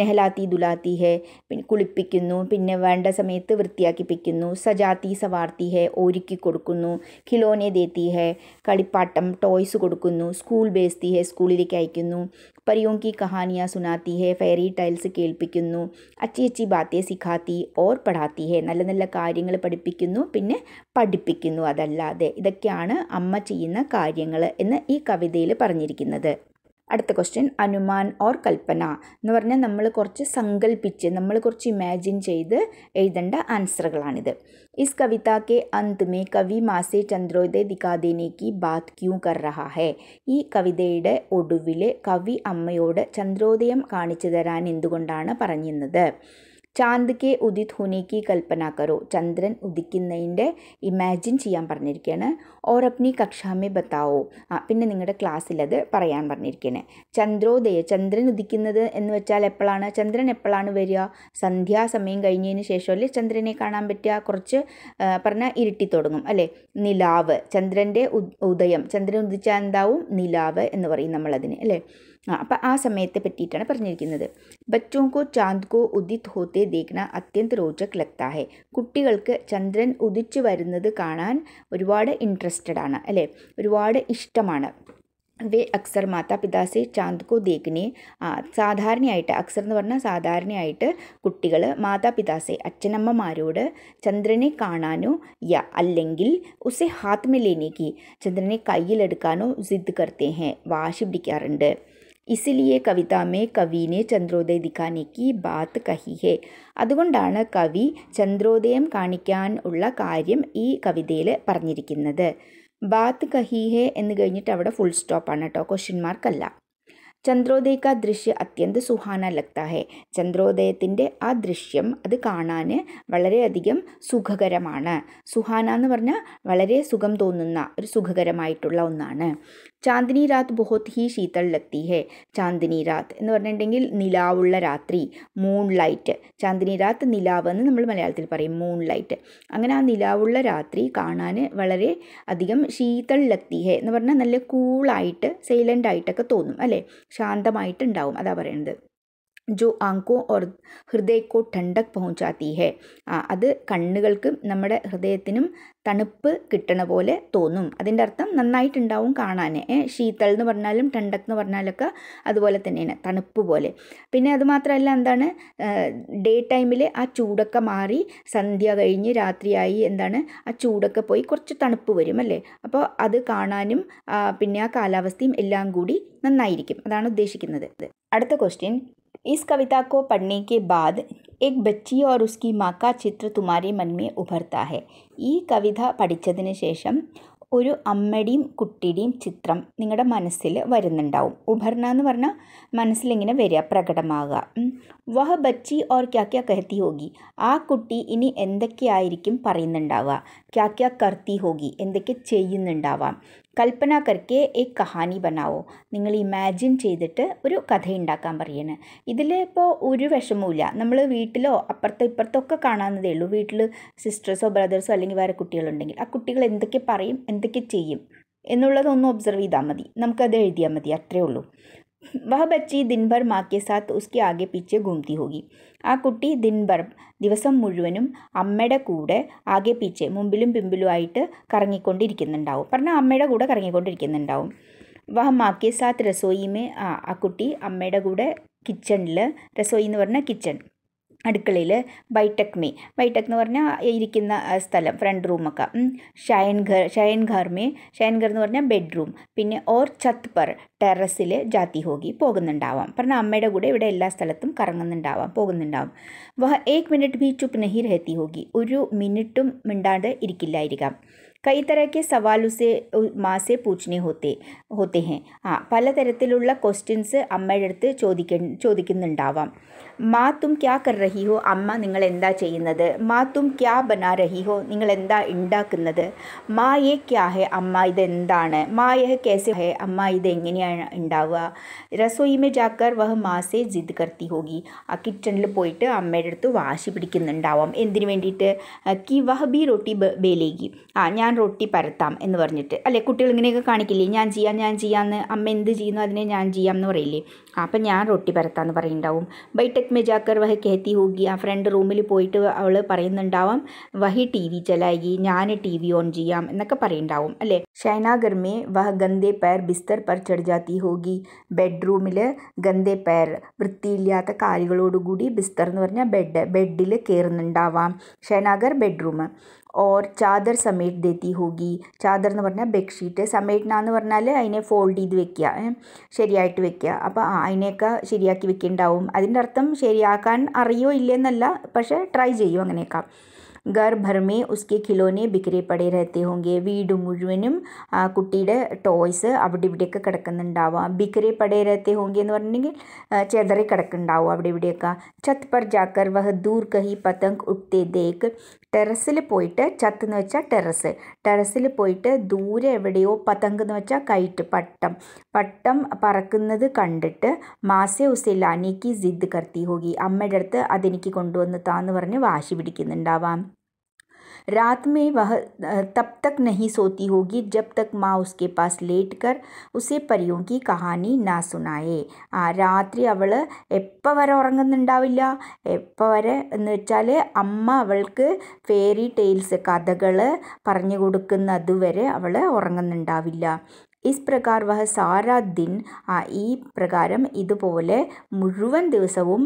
നെഹലാത്തി ദുലാത്തി ഹെ പിന്നെ കുളിപ്പിക്കുന്നു പിന്നെ വേണ്ട സമയത്ത് വൃത്തിയാക്കിപ്പിക്കുന്നു സജാത്തി സവാർത്തി ഹെ ഒരുക്കി കൊടുക്കുന്നു ഖിലോനെ ദേത്തി ഹെ കളിപ്പാട്ടം ടോയ്സ് കൊടുക്കുന്നു സ്കൂൾ ബേസ്തി ഹെ സ്കൂളിലേക്ക് അയക്കുന്നു परियों की कहानियाँ सुनाती है फेरी टेल्स केल्पिക്കുന്നു अच्छी अच्छी बातें सिखाती और ഓർ പഠാത്തി ഹേ നല്ല നല്ല കാര്യങ്ങൾ പഠിപ്പിക്കുന്നു പിന്നെ പഠിപ്പിക്കുന്നു അതല്ലാതെ ഇതൊക്കെയാണ് അമ്മ ചെയ്യുന്ന കാര്യങ്ങൾ എന്ന് ഈ കവിതയിൽ പറഞ്ഞിരിക്കുന്നത് അടുത്ത ക്വസ്റ്റ്യൻ അനുമാൻ ഓർ കൽപ്പന എന്ന് പറഞ്ഞാൽ നമ്മൾ കുറച്ച് സങ്കല്പിച്ച് നമ്മൾ കുറച്ച് ഇമാജിൻ ചെയ്ത് എഴുതേണ്ട ആൻസറുകളാണിത് ഇസ് कविता അന്ത് മേ കവി कवि ചന്ദ്രോദയ से ബാത് ക്യൂ देने की ഈ കവിതയുടെ ഒടുവിൽ കവി അമ്മയോട് ചന്ദ്രോദയം കാണിച്ചു തരാൻ എന്തുകൊണ്ടാണ് പറഞ്ഞിരുന്നത് ചാന്ദ്ക്ക് ഉദിത് ഹുനേക്ക് കൽപ്പന കരോ ചന്ദ്രൻ ഉദിക്കുന്നതിൻ്റെ ഇമാജിൻ ചെയ്യാൻ പറഞ്ഞിരിക്കുകയാണ് ഓർ അപ്നി ബത്താവോ ആ പിന്നെ നിങ്ങളുടെ ക്ലാസ്സിൽ അത് പറയാൻ പറഞ്ഞിരിക്കുകയാണ് ചന്ദ്രോദയ ചന്ദ്രൻ ഉദിക്കുന്നത് എന്ന് വെച്ചാൽ എപ്പോഴാണ് ചന്ദ്രൻ എപ്പോഴാണ് വരിക സന്ധ്യാസമയം കഴിഞ്ഞതിന് ശേഷമല്ലേ ചന്ദ്രനെ കാണാൻ പറ്റുക കുറച്ച് പറഞ്ഞാൽ ഇരുട്ടി തുടങ്ങും അല്ലേ നിലാവ് ചന്ദ്രൻ്റെ ഉദയം ചന്ദ്രൻ ഉദിച്ചാൽ എന്താവും നിലാവ് എന്ന് പറയും നമ്മളതിന് അല്ലേ ആ അപ്പം ആ സമയത്തെ പറ്റിയിട്ടാണ് പറഞ്ഞിരിക്കുന്നത് ബച്ചോങ്കോ ചാന്ദ്കോ ഉദിത് ഹോത്തെ ദേഖന അത്യന്ത രോചക് ലക്താഹെ കുട്ടികൾക്ക് ചന്ദ്രൻ ഉദിച്ചു വരുന്നത് കാണാൻ ഒരുപാട് ഇൻട്രസ്റ്റഡ് ആണ് അല്ലേ ഒരുപാട് ഇഷ്ടമാണ് വേ അക്സർ മാതാപിതാസെ ചാന്ദ്കോ ദേഖിനെ സാധാരണയായിട്ട് അക്സർ എന്ന് പറഞ്ഞാൽ സാധാരണയായിട്ട് കുട്ടികൾ മാതാപിതാസെ അച്ഛനമ്മമാരോട് ചന്ദ്രനെ കാണാനോ യ അല്ലെങ്കിൽ ഉസെ ഹാത്മലേനേക്ക് ചന്ദ്രനെ കയ്യിലെടുക്കാനോ സിദ്ധ് കർത്തേ ഹേ വാശി പിടിക്കാറുണ്ട് ഇസിലിയെ കവിതാമേ കവിനെ ചന്ദ്രോദയ ദിഖാനേക്ക് ബാത്ത് കഹിഹേ അതുകൊണ്ടാണ് കവി ചന്ദ്രോദയം കാണിക്കാൻ ഉള്ള കാര്യം ഈ കവിതയിൽ പറഞ്ഞിരിക്കുന്നത് ബാത്ത് കഹിഹേ എന്ന് കഴിഞ്ഞിട്ട് അവിടെ ഫുൾ സ്റ്റോപ്പാണ് കേട്ടോ ക്വസ്റ്റ്യൻ മാർക്കല്ല ചന്ദ്രോദയ കാ ദൃശ്യ അത്യന്ത സുഹാന ലക്താഹേ ചന്ദ്രോദയത്തിൻ്റെ ആ ദൃശ്യം അത് കാണാൻ വളരെയധികം സുഖകരമാണ് സുഹാന എന്ന് പറഞ്ഞാൽ വളരെ സുഖം തോന്നുന്ന ഒരു സുഖകരമായിട്ടുള്ള ഒന്നാണ് ചാന്ദിനി രാത് ബഹുത് ഹി ശീതൾ ലത്തി ഹെ ചാന്ദിനി രാത് എന്ന് പറഞ്ഞിട്ടുണ്ടെങ്കിൽ നിലാവുള്ള രാത്രി മൂൺ ലൈറ്റ് ചാന്ദിനി രാത് നിലാവ് എന്ന് നമ്മൾ മലയാളത്തിൽ പറയും മൂൺ ലൈറ്റ് അങ്ങനെ ആ നിലാവുള്ള രാത്രി കാണാൻ വളരെ അധികം ശീതൾ ലത്തി ഹെ എന്ന് പറഞ്ഞാൽ നല്ല കൂളായിട്ട് സൈലൻ്റ് ആയിട്ടൊക്കെ തോന്നും അല്ലേ ശാന്തമായിട്ടുണ്ടാവും അതാ പറയുന്നത് जो ആങ്കോ ഓർ ഹൃദയക്കോ ടണ്ടക് പहुंचाती है അത് കണ്ണുകൾക്കും നമ്മുടെ ഹൃദയത്തിനും തണുപ്പ് കിട്ടണ പോലെ തോന്നും അതിൻ്റെ അർത്ഥം നന്നായിട്ടുണ്ടാവും കാണാൻ ശീതൾ എന്ന് പറഞ്ഞാലും ടണ്ടക് എന്ന് പറഞ്ഞാലൊക്കെ അതുപോലെ തന്നെയാണ് തണുപ്പ് പോലെ പിന്നെ അതുമാത്രമല്ല എന്താണ് ഡേ ടൈമിൽ ആ ചൂടൊക്കെ മാറി സന്ധ്യ കഴിഞ്ഞ് രാത്രിയായി എന്താണ് ആ ചൂടൊക്കെ പോയി കുറച്ച് തണുപ്പ് വരും അല്ലേ അപ്പോൾ അത് കാണാനും പിന്നെ ആ കാലാവസ്ഥയും എല്ലാം കൂടി നന്നായിരിക്കും അതാണ് ഉദ്ദേശിക്കുന്നത് അടുത്ത ക്വസ്റ്റ്യൻ इस कविता को पढ़ने के बाद एक ബച്ചി ഓർ ഉസ്കി മാക്ക ചിത്ര തുമാരി മന്മേ ഉഭർത്താഹെ ഈ കവിത പഠിച്ചതിന് ശേഷം ഒരു അമ്മയുടെയും കുട്ടിയുടെയും ചിത്രം നിങ്ങളുടെ മനസ്സിൽ വരുന്നുണ്ടാവും ഉഭർണ എന്ന് പറഞ്ഞാൽ മനസ്സിലിങ്ങനെ വരിക പ്രകടമാകുക വഹ ബച്ചി ഓർ ക്യാക്യ കഹത്തി ഹോഗി ആ കുട്ടി ഇനി എന്തൊക്കെയായിരിക്കും പറയുന്നുണ്ടാവുക ക്യാക്യ കർത്തി ഹോഗി എന്തൊക്കെ ചെയ്യുന്നുണ്ടാവാം കൽപ്പന കർക്കെ ഏക് കഹാനി ബനാവോ നിങ്ങൾ ഇമാജിൻ ചെയ്തിട്ട് ഒരു കഥ ഉണ്ടാക്കാൻ പറയാണ് ഇതിൽ ഇപ്പോൾ ഒരു വിഷമവുമില്ല നമ്മൾ വീട്ടിലോ അപ്പുറത്തോ ഇപ്പുറത്തോ ഒക്കെ കാണാവുന്നതേ ഉള്ളൂ വീട്ടിൽ സിസ്റ്റേഴ്സോ ബ്രദേഴ്സോ അല്ലെങ്കിൽ വേറെ കുട്ടികളുണ്ടെങ്കിൽ ആ കുട്ടികൾ എന്തൊക്കെ പറയും എന്തൊക്കെ ചെയ്യും എന്നുള്ളതൊന്നും ഒബ്സർവ് ചെയ്താൽ മതി നമുക്കത് എഴുതിയാൽ മതി അത്രേ ഉള്ളൂ വഹ ബച്ചി ദിൻഭർ മാക്കിയ സാത്ത് ഉസ്കി ആകെ പിച്ച് ഗുംതി ഹോകി ആ കുട്ടി ദിൻഭർ ദിവസം മുഴുവനും അമ്മയുടെ കൂടെ ആകെ പിച്ച് മുമ്പിലും പിമ്പിലുമായിട്ട് കറങ്ങിക്കൊണ്ടിരിക്കുന്നുണ്ടാവും പറഞ്ഞാൽ അമ്മയുടെ കൂടെ കറങ്ങിക്കൊണ്ടിരിക്കുന്നുണ്ടാവും വഹ മാക്കിയ സാത്ത് രസോയിമേ ആ കുട്ടി അമ്മയുടെ കൂടെ കിച്ചണിൽ രസോയി എന്ന് പറഞ്ഞാൽ കിച്ചൺ അടുക്കളയിൽ ബൈടെക് ബൈടെക് എന്ന് പറഞ്ഞാൽ ഇരിക്കുന്ന സ്ഥലം ഫ്രണ്ട് റൂമൊക്കെ ഷയൻ ഘർ ഷയൻ ഷയൻ എന്ന് പറഞ്ഞാൽ ബെഡ്റൂം പിന്നെ ഓർ ഛത്ത് പർ ടെറസിൽ ജാതി ഹോഗി പോകുന്നുണ്ടാവാം പറഞ്ഞാൽ അമ്മയുടെ കൂടെ ഇവിടെ എല്ലാ സ്ഥലത്തും കറങ്ങുന്നുണ്ടാവാം പോകുന്നുണ്ടാവും വഹ ഏക് മിനിറ്റ് ഭീ ചുപ്പ് നഹി രഹത്തി ഹോഗി ഒരു മിനിറ്റും മിണ്ടാണ്ട് ഇരിക്കില്ലായിരിക്കാം കൈ തരക്കെ സവാലുസെ മാസെ പൂച്ചിനെ ഹോത്തെ ഹോത്തേഹേ ആ പലതരത്തിലുള്ള ക്വസ്റ്റ്യൻസ് അമ്മയുടെ അടുത്ത് ചോദിക്ക ചോദിക്കുന്നുണ്ടാവാം മാ തും ക്യാ കർ റഹി ഹോ അമ്മ നിങ്ങൾ എന്താ ചെയ്യുന്നത് മാ തും ക്യാ ബനാ റഹി ഹോ നിങ്ങൾ എന്താ ഉണ്ടാക്കുന്നത് മാ യെ ക്യാ ഹെ അമ്മ ഇതെന്താണ് മാ യഹ് കേസെ ഹെ അമ്മ ഇത് എങ്ങനെയാണ് ഉണ്ടാവുക രസോയിമേ ജാക്കർ വഹ് മാസെ ജിദ് കർത്തി ഹോഗി ആ കിച്ചണിൽ പോയിട്ട് അമ്മയുടെ അടുത്ത് വാശി പിടിക്കുന്നുണ്ടാവാം എന്തിനു വേണ്ടിയിട്ട് കി വഹ് ബി റൊട്ടി ബേലേകി ആ ഞാൻ റൊട്ടി പരത്താം എന്ന് പറഞ്ഞിട്ട് അല്ലേ കുട്ടികൾ ഇങ്ങനെയൊക്കെ കാണിക്കില്ലേ ഞാൻ ചെയ്യാം ഞാൻ ചെയ്യാമെന്ന് അമ്മ എന്ത് ചെയ്യുന്നു അതിനെ ഞാൻ ചെയ്യാം എന്ന് പറയില്ലേ അപ്പം ഞാൻ റൊട്ടി പരത്താന്ന് പറയുന്നുണ്ടാവും ബൈടെക് മെജാക്കർ വഹ കെഹത്തി ഹോകി ആ ഫ്രണ്ട് റൂമിൽ പോയിട്ട് അവൾ പറയുന്നുണ്ടാവാം വഹി ടി വി ചലായി ഞാൻ ടി വി ഓൺ ചെയ്യാം എന്നൊക്കെ പറയുന്നുണ്ടാവും അല്ലേ ഷൈനാഗർമേ വഹ ഗന്ദേ പേർ ബിസ്തർ പർ ചടിജാത്തി ഹോകി ബെഡ്റൂമിൽ ഗന്ദേ പേർ വൃത്തിയില്ലാത്ത കാലുകളോടുകൂടി ബിസ്തർ എന്ന് പറഞ്ഞാൽ ബെഡ് ബെഡിൽ കയറുന്നുണ്ടാവാം ഷൈനാഗർ ബെഡ്റൂം और चादर समेट देती होगी चादर पर बेडीट समेटना अने फोलड् वेक शरीट वेक अब अने शरी वे अर्थम शरीन अो इन पशे ट्राई चयू अगे घर भर में उसके खिलौने बिखरे पड़े रहते होंगे वीडू मुन कुटी टॉयस अवड़े कड़कवा पड़े रहते होंगे चेदरे कड़क अवड़े छत पर जाकर वह दूर कहीं पतंग उठते देख ടെറസിൽ പോയിട്ട് ചത്ത് എന്ന് വെച്ചാൽ ടെറസ് ടെറസിൽ പോയിട്ട് ദൂരെ എവിടെയോ പതങ്ക് എന്ന് വെച്ചാൽ കൈറ്റ് പട്ടം പട്ടം പറക്കുന്നത് കണ്ടിട്ട് മാസേ ഉസെ ലാനേക്ക് ജിദ് കർത്തി ഹോകി അമ്മയുടെ അടുത്ത് അതെനിക്ക് കൊണ്ടുവന്ന് താന്ന് പറഞ്ഞ് വാശി പിടിക്കുന്നുണ്ടാവാം रात में वह तब तक नहीं सोती होगी जब तक माँ उसके पास लेटकर उसे परियों की कहानी ना सुनाए ആ രാത്രി അവൾ എപ്പോൾ വരെ ഉറങ്ങുന്നുണ്ടാവില്ല എപ്പോൾ വരെ എന്ന് വെച്ചാൽ അമ്മ അവൾക്ക് ഫേറി ടെയിൽസ് കഥകൾ പറഞ്ഞു കൊടുക്കുന്നതുവരെ അവൾ ഉറങ്ങുന്നുണ്ടാവില്ല ഇസ് പ്രകാർ വഹ സാരാ ദിൻ ഈ പ്രകാരം ഇതുപോലെ മുഴുവൻ ദിവസവും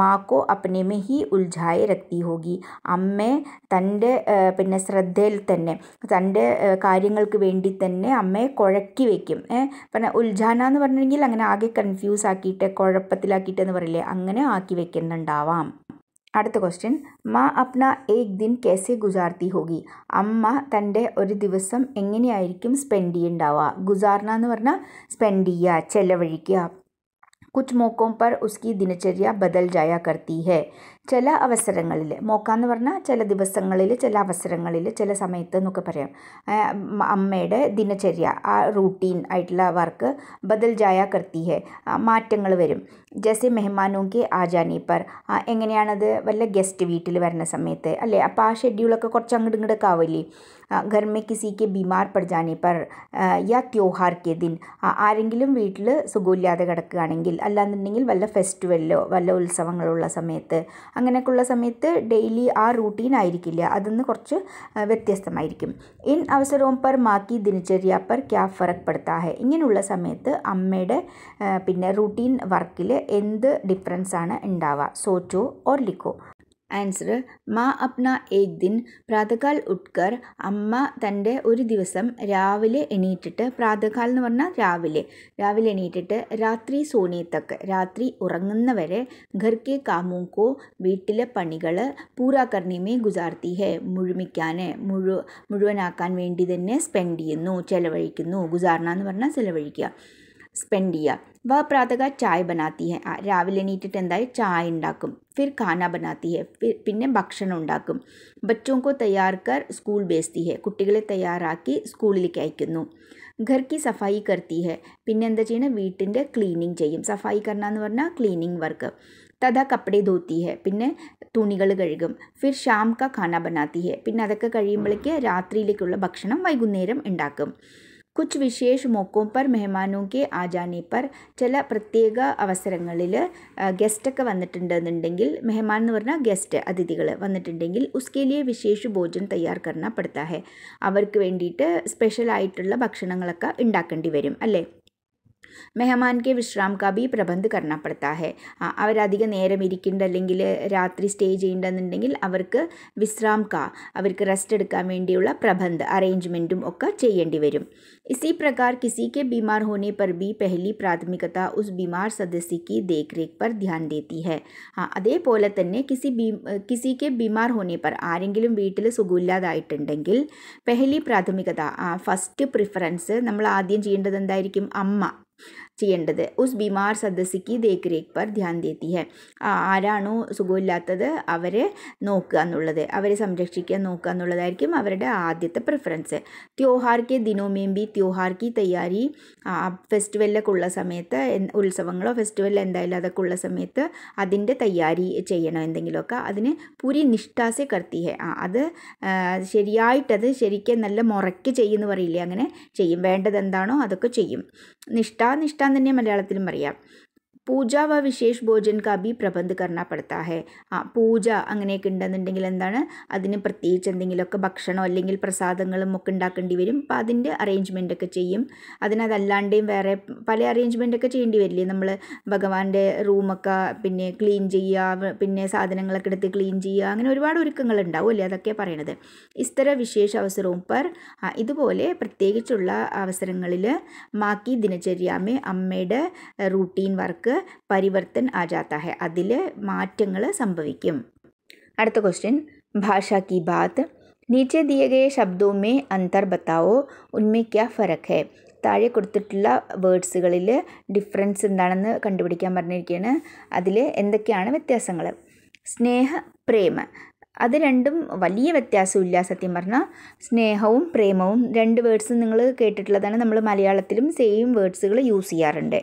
മാക്കോ അപ്നെ മേ ഹി ഉൽജായി രക്തി ഹോഗി അമ്മ തൻ്റെ പിന്നെ ശ്രദ്ധയിൽ തന്നെ തൻ്റെ കാര്യങ്ങൾക്ക് വേണ്ടി തന്നെ അമ്മയെ കുഴക്കി വയ്ക്കും പിന്നെ ഉൽജാന എന്ന് പറഞ്ഞിട്ടുണ്ടെങ്കിൽ അങ്ങനെ ആകെ കൺഫ്യൂസ് ആക്കിയിട്ട് കുഴപ്പത്തിലാക്കിയിട്ട് എന്ന് പറയില്ലേ അങ്ങനെ ആക്കി വെക്കുന്നുണ്ടാവാം അടുത്ത ക്വസ്റ്റ്യൻ അമ്മ അപ്ന ഏക് ദിൻ കേസെ ഗുസാർത്തി ഹോഗി അമ്മ തൻ്റെ ഒരു ദിവസം എങ്ങനെയായിരിക്കും സ്പെൻഡ് ചെയ്യുന്നുണ്ടാവുക ഗുസാർന എന്ന് പറഞ്ഞാൽ സ്പെൻഡ് ചെയ്യുക ചെലവഴിക്കുക कुछ मौक़ों पर उसकी दिनचर्या बदल जाया करती है ചില അവസരങ്ങളിൽ മോക്കാന്ന് പറഞ്ഞാൽ ചില ദിവസങ്ങളിൽ ചില അവസരങ്ങളിൽ ചില സമയത്ത് എന്നൊക്കെ പറയാം അമ്മയുടെ ദിനചര്യ ആ റൂട്ടീൻ ആയിട്ടുള്ള വർക്ക് ബദൽ ജായ കർത്തി ഹെ മാറ്റങ്ങൾ വരും ജസ് മെഹമാനോക്ക് ആ ജാനി പർ എങ്ങനെയാണത് വല്ല ഗസ്റ്റ് വീട്ടിൽ വരുന്ന സമയത്ത് അല്ലേ അപ്പോൾ ആ ഷെഡ്യൂളൊക്കെ കുറച്ച് അങ്ങോട്ട് ഇങ്ങോട്ടൊക്കെ ആവില്ലേ घर में किसी के बीमार पड़ जाने पर या ത്യോഹാർക്കേ ദിൻ ആരെങ്കിലും വീട്ടിൽ സുഖമില്ലാതെ കിടക്കുകയാണെങ്കിൽ അല്ലാന്നുണ്ടെങ്കിൽ വല്ല ഫെസ്റ്റിവലിലോ വല്ല ഉത്സവങ്ങളുള്ള സമയത്ത് അങ്ങനെയൊക്കെയുള്ള സമയത്ത് ഡെയിലി ആ റൂട്ടീൻ ആയിരിക്കില്ല അതൊന്ന് കുറച്ച് വ്യത്യസ്തമായിരിക്കും ഇൻ അവസരവും പർ മാക്കി ദിനചര്യ പർ ക്യാ ഫറക് പെടുത്താ ഹെ ഇങ്ങനെയുള്ള സമയത്ത് അമ്മയുടെ പിന്നെ റൂട്ടീൻ വർക്കിൽ എന്ത് ഡിഫറൻസ് ആണ് ഉണ്ടാവുക സോച്ചോ ഓർ ലിക്കോ ആൻസറ് മാ അപ്ന ഏക് ദിൻ പ്രാതകാൽ ഉട്കർ അമ്മ തൻ്റെ ഒരു ദിവസം രാവിലെ എണീറ്റിട്ട് പ്രാതകാൽ എന്ന് പറഞ്ഞാൽ രാവിലെ രാവിലെ എണീറ്റിട്ട് രാത്രി സോനീത്തക്ക് രാത്രി ഉറങ്ങുന്നവരെ ഖർക്കെ കാമൂക്കോ വീട്ടിലെ പണികൾ പൂരാക്കർണിമേ ഗുജാർത്തി ഹെ മുഴുമിക്കാൻ മുഴു മുഴുവനാക്കാൻ വേണ്ടി തന്നെ സ്പെൻഡ് ചെയ്യുന്നു ചെലവഴിക്കുന്നു ഗുജാർണ എന്ന് പറഞ്ഞാൽ ചെലവഴിക്കുക സ്പെൻഡ് ചെയ്യുക वह പ്രാതക ചായ ബനാത്തി ഹെ രാവിലെ എണീറ്റിട്ട് എന്തായി ചായ ഉണ്ടാക്കും ഫിർ ഖാന ബനാത്തി ഹെ പിന്നെ ഭക്ഷണം ഉണ്ടാക്കും ബച്ചോങ്കോ തയ്യാർക്കർ സ്കൂൾ ബേസ്തി ഹെ കുട്ടികളെ തയ്യാറാക്കി സ്കൂളിലേക്ക് അയക്കുന്നു ഘർ കി സഫായി കർത്തി ഹെ പിന്നെ എന്താ ചെയ്യണം വീട്ടിൻ്റെ ക്ലീനിങ് ചെയ്യും സഫായി കർണ എന്ന് പറഞ്ഞാൽ ക്ലീനിങ് വർക്ക് തഥാ കപ്പടെ ധോത്തി ഹെ പിന്നെ തുണികൾ കഴുകും ഫിർ ഷാം കാ ഖാന ബനാത്തി ഹെ പിന്നെ അതൊക്കെ കഴിയുമ്പോഴേക്ക് രാത്രിയിലേക്കുള്ള ഭക്ഷണം വൈകുന്നേരം ഉണ്ടാക്കും കുച്ച് വിശേഷ് മോക്കോം മെഹമാനോക്കെ ആ ജാനെ പർ ചില പ്രത്യേക അവസരങ്ങളിൽ ഗസ്റ്റൊക്കെ വന്നിട്ടുണ്ടെന്നുണ്ടെങ്കിൽ മെഹമാൻ എന്ന് പറഞ്ഞാൽ ഗസ്റ്റ് അതിഥികൾ വന്നിട്ടുണ്ടെങ്കിൽ ഉസ്കേലിയെ വിശേഷ വിശേഷ് ഭോജൻ തയ്യാർ കരണപ്പെടുത്താഹെ അവർക്ക് വേണ്ടിയിട്ട് സ്പെഷ്യലായിട്ടുള്ള ഭക്ഷണങ്ങളൊക്കെ ഉണ്ടാക്കേണ്ടി വരും അല്ലേ മെഹമാൻ के വിശ്രാം കബി പ്രബന്ധ പ്രബന്ധ് കർണ പഡത്താ ഹെ അവരധികം നേരം ഇരിക്കേണ്ട അല്ലെങ്കിൽ രാത്രി സ്റ്റേ ചെയ്യേണ്ടെന്നുണ്ടെങ്കിൽ അവർക്ക് വിശ്രാം കാ അവർക്ക് റെസ്റ്റ് എടുക്കാൻ വേണ്ടിയുള്ള പ്രബന്ധ അറേഞ്ച്മെൻറ്റും ഒക്കെ ചെയ്യേണ്ടി വരും ഇസി പ്രകാർ കിസി കെ ബിമാർ ഹോനെ പർ ബി പെഹലി പ്രാഥമികത ഉസ് ബിമാർ സദസ്യക്ക് ദേഖ്രേഖ് പർ ധ്യാൻ ദേത്തി ഹെ അതേപോലെ തന്നെ കിസി ബീ കിസി കെ ബിമാർ ഹോനെ പർ ആരെങ്കിലും വീട്ടിൽ സുഖമില്ലാതായിട്ടുണ്ടെങ്കിൽ പെഹലി പ്രാഥമികത ഫസ്റ്റ് പ്രിഫറൻസ് നമ്മൾ ആദ്യം ചെയ്യേണ്ടത് എന്തായിരിക്കും അമ്മ ചെയ്യേണ്ടത് ഉസ് ബിമാർ സദസ്സിക്ക് ദേക്ക് രേഖ് പർ ധ്യാൻ ദേത്തി ഹെ ആരാണോ സുഖമില്ലാത്തത് അവരെ നോക്കുക എന്നുള്ളത് അവരെ സംരക്ഷിക്കുക നോക്കുക എന്നുള്ളതായിരിക്കും അവരുടെ ആദ്യത്തെ പ്രിഫറൻസ് ത്യോഹാർക്ക് ദിനോമേമ്പി ത്യോഹാർക്ക് തയ്യാറി ഫെസ്റ്റിവലിലൊക്കെ ഉള്ള സമയത്ത് ഉത്സവങ്ങളോ ഫെസ്റ്റിവലിൽ എന്തായാലും അതൊക്കെ ഉള്ള സമയത്ത് അതിൻ്റെ തയ്യാറി ചെയ്യണോ എന്തെങ്കിലുമൊക്കെ അതിന് പൂരി നിഷ്ഠാസെ കർത്തി ഹെ അത് ശരിയായിട്ടത് ശരിക്കും നല്ല മുറയ്ക്ക് ചെയ്യുന്നു പറയില്ലേ അങ്ങനെ ചെയ്യും വേണ്ടത് എന്താണോ അതൊക്കെ ചെയ്യും നിഷ്ഠ നിഷ്ഠ തന്നെ മലയാളത്തിലും പറയാം പൂജാ വ വിശേഷ് ഭോജൻ കാബി പ്രബന്ധ കർണ പെടുത്താ ഹെ ആ പൂജ അങ്ങനെയൊക്കെ ഉണ്ടെന്നുണ്ടെങ്കിൽ എന്താണ് അതിന് പ്രത്യേകിച്ച് എന്തെങ്കിലുമൊക്കെ ഭക്ഷണം അല്ലെങ്കിൽ പ്രസാദങ്ങളും ഒക്കെ ഉണ്ടാക്കേണ്ടി വരും അപ്പം അതിൻ്റെ അറേഞ്ച്മെൻ്റ് ഒക്കെ ചെയ്യും അതിനതല്ലാണ്ടേയും വേറെ പല അറേഞ്ച്മെൻ്റ് ഒക്കെ ചെയ്യേണ്ടി വരില്ലേ നമ്മൾ ഭഗവാന്റെ റൂമൊക്കെ പിന്നെ ക്ലീൻ ചെയ്യുക പിന്നെ സാധനങ്ങളൊക്കെ എടുത്ത് ക്ലീൻ ചെയ്യുക അങ്ങനെ ഒരുപാട് ഒരുക്കങ്ങൾ ഉണ്ടാവും അല്ലേ അതൊക്കെ പറയണത് ഇസ്തര വിശേഷ അവസരവും പർ ഇതുപോലെ പ്രത്യേകിച്ചുള്ള അവസരങ്ങളിൽ മാക്കി ദിനചര്യാമേ അമ്മയുടെ റൂട്ടീൻ വർക്ക് പരിവർത്തൻ ആ ഹെ അതിൽ മാറ്റങ്ങൾ സംഭവിക്കും അടുത്ത ക്വസ്റ്റ്യൻ ഭാഷ കി ബാത്ത് നീച്ചെ ദിയകയെ ഗയ ശബ്ദവുമേ അന്തർ ബത്താവോ ഉന്മേ ക്യാ ഹെ താഴെ കൊടുത്തിട്ടുള്ള വേർഡ്സുകളിൽ ഡിഫറൻസ് എന്താണെന്ന് കണ്ടുപിടിക്കാൻ പറഞ്ഞിരിക്കുകയാണ് അതിൽ എന്തൊക്കെയാണ് വ്യത്യാസങ്ങൾ സ്നേഹ പ്രേമ അത് രണ്ടും വലിയ വ്യത്യാസമില്ല സത്യം പറഞ്ഞാൽ സ്നേഹവും പ്രേമവും രണ്ട് വേർഡ്സ് നിങ്ങൾ കേട്ടിട്ടുള്ളതാണ് നമ്മൾ മലയാളത്തിലും സെയിം വേർഡ്സുകൾ യൂസ് ചെയ്യാറുണ്ട്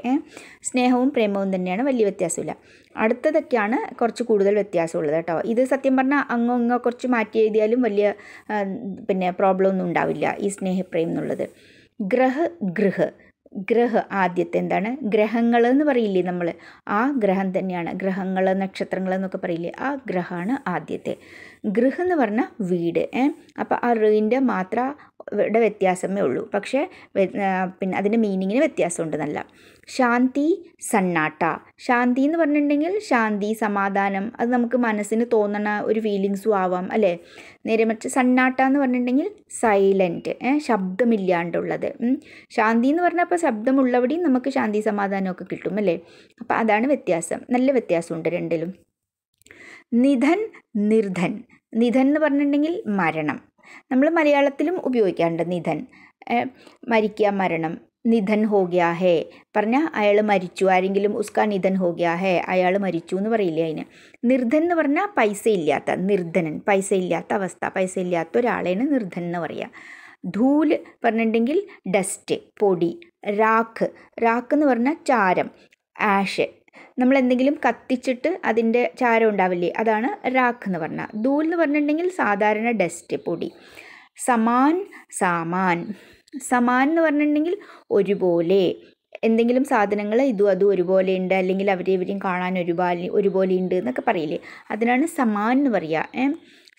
സ്നേഹവും പ്രേമവും തന്നെയാണ് വലിയ വ്യത്യാസമില്ല അടുത്തതൊക്കെയാണ് കുറച്ച് കൂടുതൽ വ്യത്യാസമുള്ളത് കേട്ടോ ഇത് സത്യം പറഞ്ഞാൽ അങ്ങോ ഇങ്ങോ കുറച്ച് മാറ്റി എഴുതിയാലും വലിയ പിന്നെ പ്രോബ്ലം ഒന്നും ഉണ്ടാവില്ല ഈ സ്നേഹപ്രേം എന്നുള്ളത് ഗ്രഹ ഗൃഹ ഗ്രഹ ആദ്യത്തെ എന്താണ് ഗ്രഹങ്ങൾ എന്ന് പറയില്ലേ നമ്മൾ ആ ഗ്രഹം തന്നെയാണ് ഗ്രഹങ്ങൾ നക്ഷത്രങ്ങൾ എന്നൊക്കെ പറയില്ലേ ആ ഗ്രഹമാണ് ആദ്യത്തെ ഗൃഹം എന്ന് പറഞ്ഞാൽ വീട് ഏഹ് അപ്പോൾ ആ റീൻ്റെ മാത്ര ഇവിടെ വ്യത്യാസമേ ഉള്ളൂ പക്ഷേ പിന്നെ അതിൻ്റെ മീനിങ്ങിന് വ്യത്യാസമുണ്ട് നല്ല ശാന്തി സണ്ണാട്ട ശാന്തി എന്ന് പറഞ്ഞിട്ടുണ്ടെങ്കിൽ ശാന്തി സമാധാനം അത് നമുക്ക് മനസ്സിന് തോന്നണ ഒരു ഫീലിങ്സും ആവാം അല്ലേ നേരെ മറിച്ച് സണ്ണാട്ട എന്ന് പറഞ്ഞിട്ടുണ്ടെങ്കിൽ സൈലൻറ്റ് ശബ്ദമില്ലാണ്ടുള്ളത് ശാന്തി എന്ന് പറഞ്ഞാൽ അപ്പോൾ ശബ്ദമുള്ളവിടെയും നമുക്ക് ശാന്തി സമാധാനമൊക്കെ കിട്ടും അല്ലേ അപ്പോൾ അതാണ് വ്യത്യാസം നല്ല വ്യത്യാസമുണ്ട് രണ്ടിലും നിധൻ നിർധൻ നിധൻ എന്ന് പറഞ്ഞിട്ടുണ്ടെങ്കിൽ മരണം നമ്മൾ മലയാളത്തിലും ഉപയോഗിക്കാറുണ്ട് നിധൻ മരിക്കുക മരണം നിധൻ ഹോഗ്യാ ഹേ പറഞ്ഞാൽ അയാൾ മരിച്ചു ആരെങ്കിലും ഉസ്കാ നിധൻ ഹോഗ്യാ ഹേ അയാൾ മരിച്ചു എന്ന് പറയില്ലേ അതിന് നിർധൻ എന്ന് പറഞ്ഞാൽ പൈസ ഇല്ലാത്ത നിർധനൻ പൈസ ഇല്ലാത്ത അവസ്ഥ പൈസ ഇല്ലാത്ത ഒരാളെയാണ് നിർധൻ എന്ന് പറയുക ധൂൽ പറഞ്ഞിട്ടുണ്ടെങ്കിൽ ഡസ്റ്റ് പൊടി റാക്ക് റാക്ക് എന്ന് പറഞ്ഞാൽ ചാരം ആഷ് നമ്മൾ എന്തെങ്കിലും കത്തിച്ചിട്ട് അതിൻ്റെ ചാരം ഉണ്ടാവില്ലേ അതാണ് റാക്ക് എന്ന് പറഞ്ഞാൽ ധൂൽ എന്ന് പറഞ്ഞിട്ടുണ്ടെങ്കിൽ സാധാരണ ഡസ്റ്റ് പൊടി സമാൻ സാമാൻ സമാൻ എന്ന് പറഞ്ഞിട്ടുണ്ടെങ്കിൽ ഒരുപോലെ എന്തെങ്കിലും സാധനങ്ങൾ ഇതും അതും ഒരുപോലെ ഉണ്ട് അല്ലെങ്കിൽ അവരെ ഇവരെയും കാണാൻ ഒരുപോലെ ഒരുപോലെ ഉണ്ട് എന്നൊക്കെ പറയില്ലേ അതിനാണ് സമാൻ എന്ന് പറയുക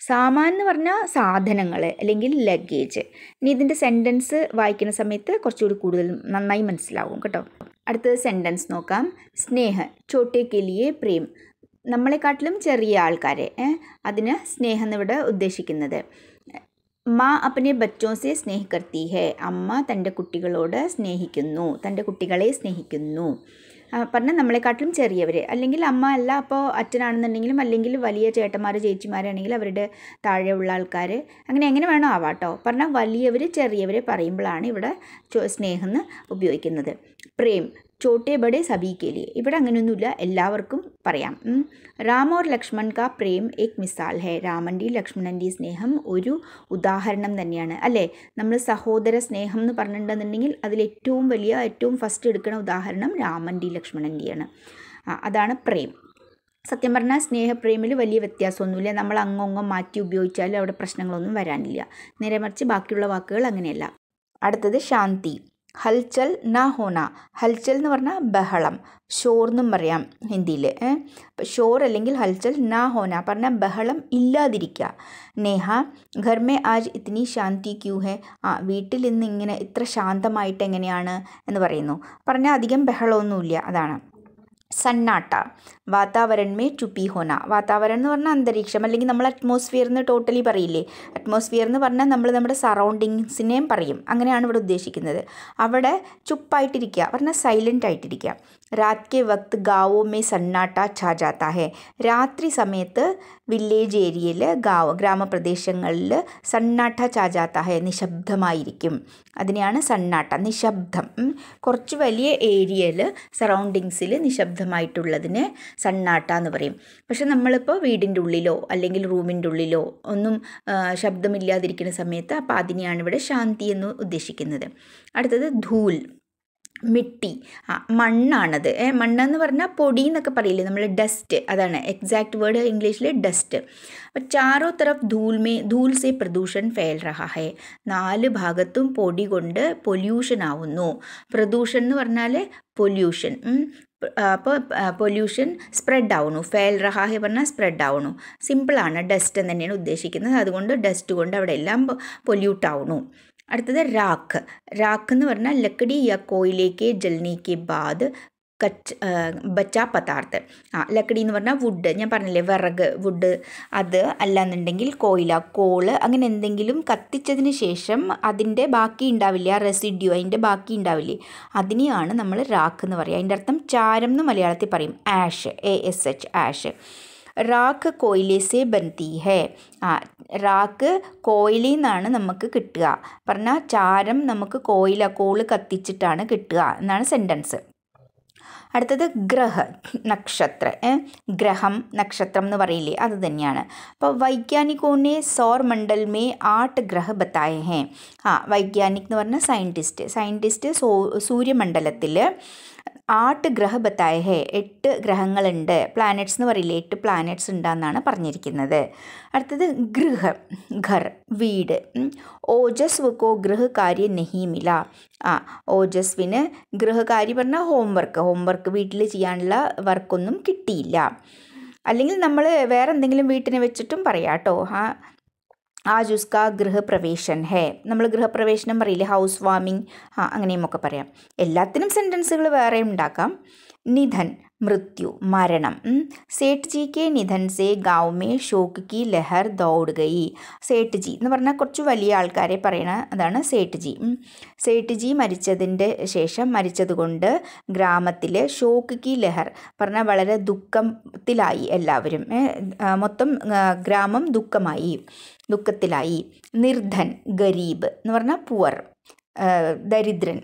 സാമാൻ എന്ന് പറഞ്ഞാൽ സാധനങ്ങൾ അല്ലെങ്കിൽ ലഗേജ് ഇനി ഇതിൻ്റെ സെൻറ്റൻസ് വായിക്കുന്ന സമയത്ത് കുറച്ചുകൂടി കൂടുതൽ നന്നായി മനസ്സിലാവും കേട്ടോ അടുത്തത് സെൻറ്റൻസ് നോക്കാം സ്നേഹ ചോട്ടേ കെലിയെ പ്രേം നമ്മളെക്കാട്ടിലും ചെറിയ ആൾക്കാരെ അതിന് സ്നേഹം എന്നിവിടെ ഉദ്ദേശിക്കുന്നത് മാ അപ്പനെ ബച്ചോസെ സ്നേഹിക്കർത്തി ഹെ അമ്മ തൻ്റെ കുട്ടികളോട് സ്നേഹിക്കുന്നു തൻ്റെ കുട്ടികളെ സ്നേഹിക്കുന്നു പറഞ്ഞാൽ നമ്മളെക്കാട്ടിലും ചെറിയവർ അല്ലെങ്കിൽ അമ്മ അല്ല അപ്പോൾ അച്ഛനാണെന്നുണ്ടെങ്കിലും അല്ലെങ്കിൽ വലിയ ചേട്ടന്മാർ ചേച്ചിമാരാണെങ്കിൽ അവരുടെ താഴെയുള്ള ആൾക്കാർ അങ്ങനെ എങ്ങനെ വേണോ ആവാട്ടോ പറഞ്ഞാൽ വലിയവർ ചെറിയവർ പറയുമ്പോഴാണ് ഇവിടെ സ്നേഹം എന്ന് ഉപയോഗിക്കുന്നത് പ്രേം ചോട്ടെ ബഡെ സബി കേലി ഇവിടെ അങ്ങനെയൊന്നുമില്ല എല്ലാവർക്കും പറയാം രാമോർ ഓർ ലക്ഷ്മൺ കാ പ്രേം ഏക് മിസാൽ ഹെ രാമൻ്റെയും ലക്ഷ്മണൻ്റെയും സ്നേഹം ഒരു ഉദാഹരണം തന്നെയാണ് അല്ലേ നമ്മൾ സഹോദര സ്നേഹം എന്ന് പറഞ്ഞിട്ടുണ്ടെന്നുണ്ടെങ്കിൽ അതിൽ ഏറ്റവും വലിയ ഏറ്റവും ഫസ്റ്റ് എടുക്കുന്ന ഉദാഹരണം രാമൻ്റെയും ലക്ഷ്മണൻ്റെയാണ് അതാണ് പ്രേം സത്യം പറഞ്ഞാൽ സ്നേഹപ്രേമിൽ വലിയ വ്യത്യാസമൊന്നുമില്ല നമ്മൾ അങ്ങോങ്ങോ മാറ്റി ഉപയോഗിച്ചാലും അവിടെ പ്രശ്നങ്ങളൊന്നും വരാനില്ല നേരെ മറിച്ച് ബാക്കിയുള്ള വാക്കുകൾ അങ്ങനെയല്ല അടുത്തത് ശാന്തി ഹൽച്ചൽ ന ഹോന ഹൽച്ചൽ എന്ന് പറഞ്ഞാൽ ബഹളം ഷോർ എന്നും പറയാം ഹിന്ദിയിൽ ഷോർ അല്ലെങ്കിൽ ഹൽച്ചൽ ന ഹോന പറഞ്ഞാൽ ബഹളം ഇല്ലാതിരിക്കുക നേഹ ഘർമേ ആജ് ഇത്തിനി ശാന്തി ക്യൂ ഹെ ആ വീട്ടിൽ ഇന്ന് ഇങ്ങനെ ഇത്ര ശാന്തമായിട്ട് എങ്ങനെയാണ് എന്ന് പറയുന്നു പറഞ്ഞാൽ അധികം ബഹളമൊന്നുമില്ല അതാണ് സന്നാട്ട വാതാവരൺമേ ചുപ്പി ഹോന വാതാവരണം എന്ന് പറഞ്ഞാൽ അന്തരീക്ഷം അല്ലെങ്കിൽ നമ്മൾ അറ്റ്മോസ്ഫിയർ എന്ന് ടോട്ടലി പറയില്ലേ അറ്റ്മോസ്ഫിയർ എന്ന് പറഞ്ഞാൽ നമ്മൾ നമ്മുടെ സറൗണ്ടിങ്സിനെയും പറയും അങ്ങനെയാണ് ഇവിടെ ഉദ്ദേശിക്കുന്നത് അവിടെ ചുപ്പായിട്ടിരിക്കുക പറഞ്ഞാൽ സൈലൻ്റ് ആയിട്ടിരിക്കുക रात के वक्त गांवों में സന്നാട്ട ഛാ ജാത്ത ഹെ രാത്രി സമയത്ത് വില്ലേജ് ഏരിയയിൽ ഗാവ് ഗ്രാമപ്രദേശങ്ങളിൽ സണ്ണാട്ട ഛാ നിശബ്ദമായിരിക്കും അതിനെയാണ് സണ്ണാട്ട നിശബ്ദം കുറച്ച് വലിയ ഏരിയയിൽ സറൗണ്ടിങ്സിൽ നിശബ്ദമായിട്ടുള്ളതിനെ സണ്ണാട്ട എന്ന് പറയും പക്ഷെ നമ്മളിപ്പോൾ വീടിൻ്റെ ഉള്ളിലോ അല്ലെങ്കിൽ റൂമിൻ്റെ ഉള്ളിലോ ഒന്നും ശബ്ദമില്ലാതിരിക്കുന്ന സമയത്ത് അപ്പോൾ അതിനെയാണ് ഇവിടെ ശാന്തി എന്ന് ഉദ്ദേശിക്കുന്നത് അടുത്തത് ധൂൽ മിട്ടി ആ മണ്ണാണത് മണ്ണെന്ന് പറഞ്ഞാൽ പൊടി എന്നൊക്കെ പറയില്ലേ നമ്മൾ ഡസ്റ്റ് അതാണ് എക്സാക്ട് വേർഡ് ഇംഗ്ലീഷിൽ ഡസ്റ്റ് അപ്പം ചാറോ തറഫ് ധൂൽമേ ധൂൽ സേ പ്രദൂഷൺ ഫേൽ റഹ നാല് ഭാഗത്തും പൊടി കൊണ്ട് പൊല്യൂഷൻ ആവുന്നു പ്രദൂഷൻ എന്ന് പറഞ്ഞാൽ പൊല്യൂഷൻ അപ്പോൾ പൊല്യൂഷൻ സ്പ്രെഡ് ആവണു ഫേൽ റഹാഹെ പറഞ്ഞാൽ സ്പ്രെഡ് ആവണു സിമ്പിളാണ് ഡസ്റ്റ് എന്ന് തന്നെയാണ് ഉദ്ദേശിക്കുന്നത് അതുകൊണ്ട് ഡസ്റ്റ് കൊണ്ട് അവിടെ എല്ലാം പൊല്യൂട്ട് ആവണു അടുത്തത് രാഖ് രാഖ് എന്ന് പറഞ്ഞാൽ ലക്കടി യ കോയിലേക്ക് ജൽനിക്ക് ബാദ് കച്ച് ബച്ച പദാർത്ഥ് ആ ലക്കടി എന്ന് പറഞ്ഞാൽ വുഡ് ഞാൻ പറഞ്ഞില്ലേ വിറക് വുഡ് അത് അല്ലാന്നുണ്ടെങ്കിൽ കോയില കോള് അങ്ങനെ എന്തെങ്കിലും കത്തിച്ചതിന് ശേഷം അതിൻ്റെ ബാക്കി ഉണ്ടാവില്ല റെസിഡ്യൂ അതിൻ്റെ ബാക്കി ഉണ്ടാവില്ലേ അതിനെയാണ് നമ്മൾ റാക്ക് എന്ന് പറയുക അതിൻ്റെ അർത്ഥം ചാരം എന്ന് മലയാളത്തിൽ പറയും ash A S H ash റാക്ക് കോയിലേസെ ബന്തി ഹേ ആ റാക്ക് കോയിലിൽ നിന്നാണ് നമുക്ക് കിട്ടുക പറഞ്ഞാൽ ചാരം നമുക്ക് കോയില കോള് കത്തിച്ചിട്ടാണ് കിട്ടുക എന്നാണ് സെൻറ്റൻസ് അടുത്തത് ഗ്രഹ നക്ഷത്ര ഗ്രഹം നക്ഷത്രം എന്ന് പറയില്ലേ അത് തന്നെയാണ് അപ്പോൾ വൈജ്ഞാനികോനെ സോർ മണ്ഡൽമേ ആട്ട് ഗ്രഹ ബത്തായ ഹേ ആ വൈജ്ഞാനിക് എന്ന് പറഞ്ഞാൽ സയൻറ്റിസ്റ്റ് സയൻറ്റിസ്റ്റ് സൂര്യമണ്ഡലത്തിൽ ആട്ട് ഗ്രഹ ഗ്രഹബത്തായഹേ എട്ട് ഗ്രഹങ്ങളുണ്ട് പ്ലാനറ്റ്സ് എന്ന് പറയില്ല എട്ട് പ്ലാനറ്റ്സ് ഉണ്ടെന്നാണ് പറഞ്ഞിരിക്കുന്നത് അടുത്തത് ഗൃഹം ഘർ വീട് ഓജസ് വുക്കോ ഗൃഹകാര്യ നെഹീമില ആ ഓജസ്വിന് ഗൃഹകാര്യം പറഞ്ഞാൽ ഹോംവർക്ക് ഹോംവർക്ക് വീട്ടിൽ ചെയ്യാനുള്ള വർക്കൊന്നും കിട്ടിയില്ല അല്ലെങ്കിൽ നമ്മൾ വേറെ എന്തെങ്കിലും വീട്ടിനെ വെച്ചിട്ടും പറയാം കേട്ടോ ആ ആ ജുസ്ക ഗൃഹപ്രവേശൻ ഹേ നമ്മൾ ഗൃഹപ്രവേശനം പറയില്ലേ ഹൗസ് വാമിങ് ആ അങ്ങനെയുമൊക്കെ പറയാം എല്ലാത്തിനും സെൻറ്റൻസുകൾ വേറെ ഉണ്ടാക്കാം നിധൻ മൃത്യു മരണം സേട്ട് ജി കെ നിധൻ സേ ഗാവ് ഷോക്ക് കി ലഹർ ദൗഡ് ഗയി സേഠ് ജി എന്ന് പറഞ്ഞാൽ കുറച്ച് വലിയ ആൾക്കാരെ പറയണ അതാണ് സേട്ട് ജി സേട്ട് ജി മരിച്ചതിൻ്റെ ശേഷം മരിച്ചതുകൊണ്ട് ഗ്രാമത്തിൽ ഷോക്ക് കി ലഹർ പറഞ്ഞാൽ വളരെ ദുഃഖത്തിലായി എല്ലാവരും മൊത്തം ഗ്രാമം ദുഃഖമായി ദുഃഖത്തിലായി നിർധൻ ഗരീബ് എന്ന് പറഞ്ഞാൽ പുവർ ദരിദ്രൻ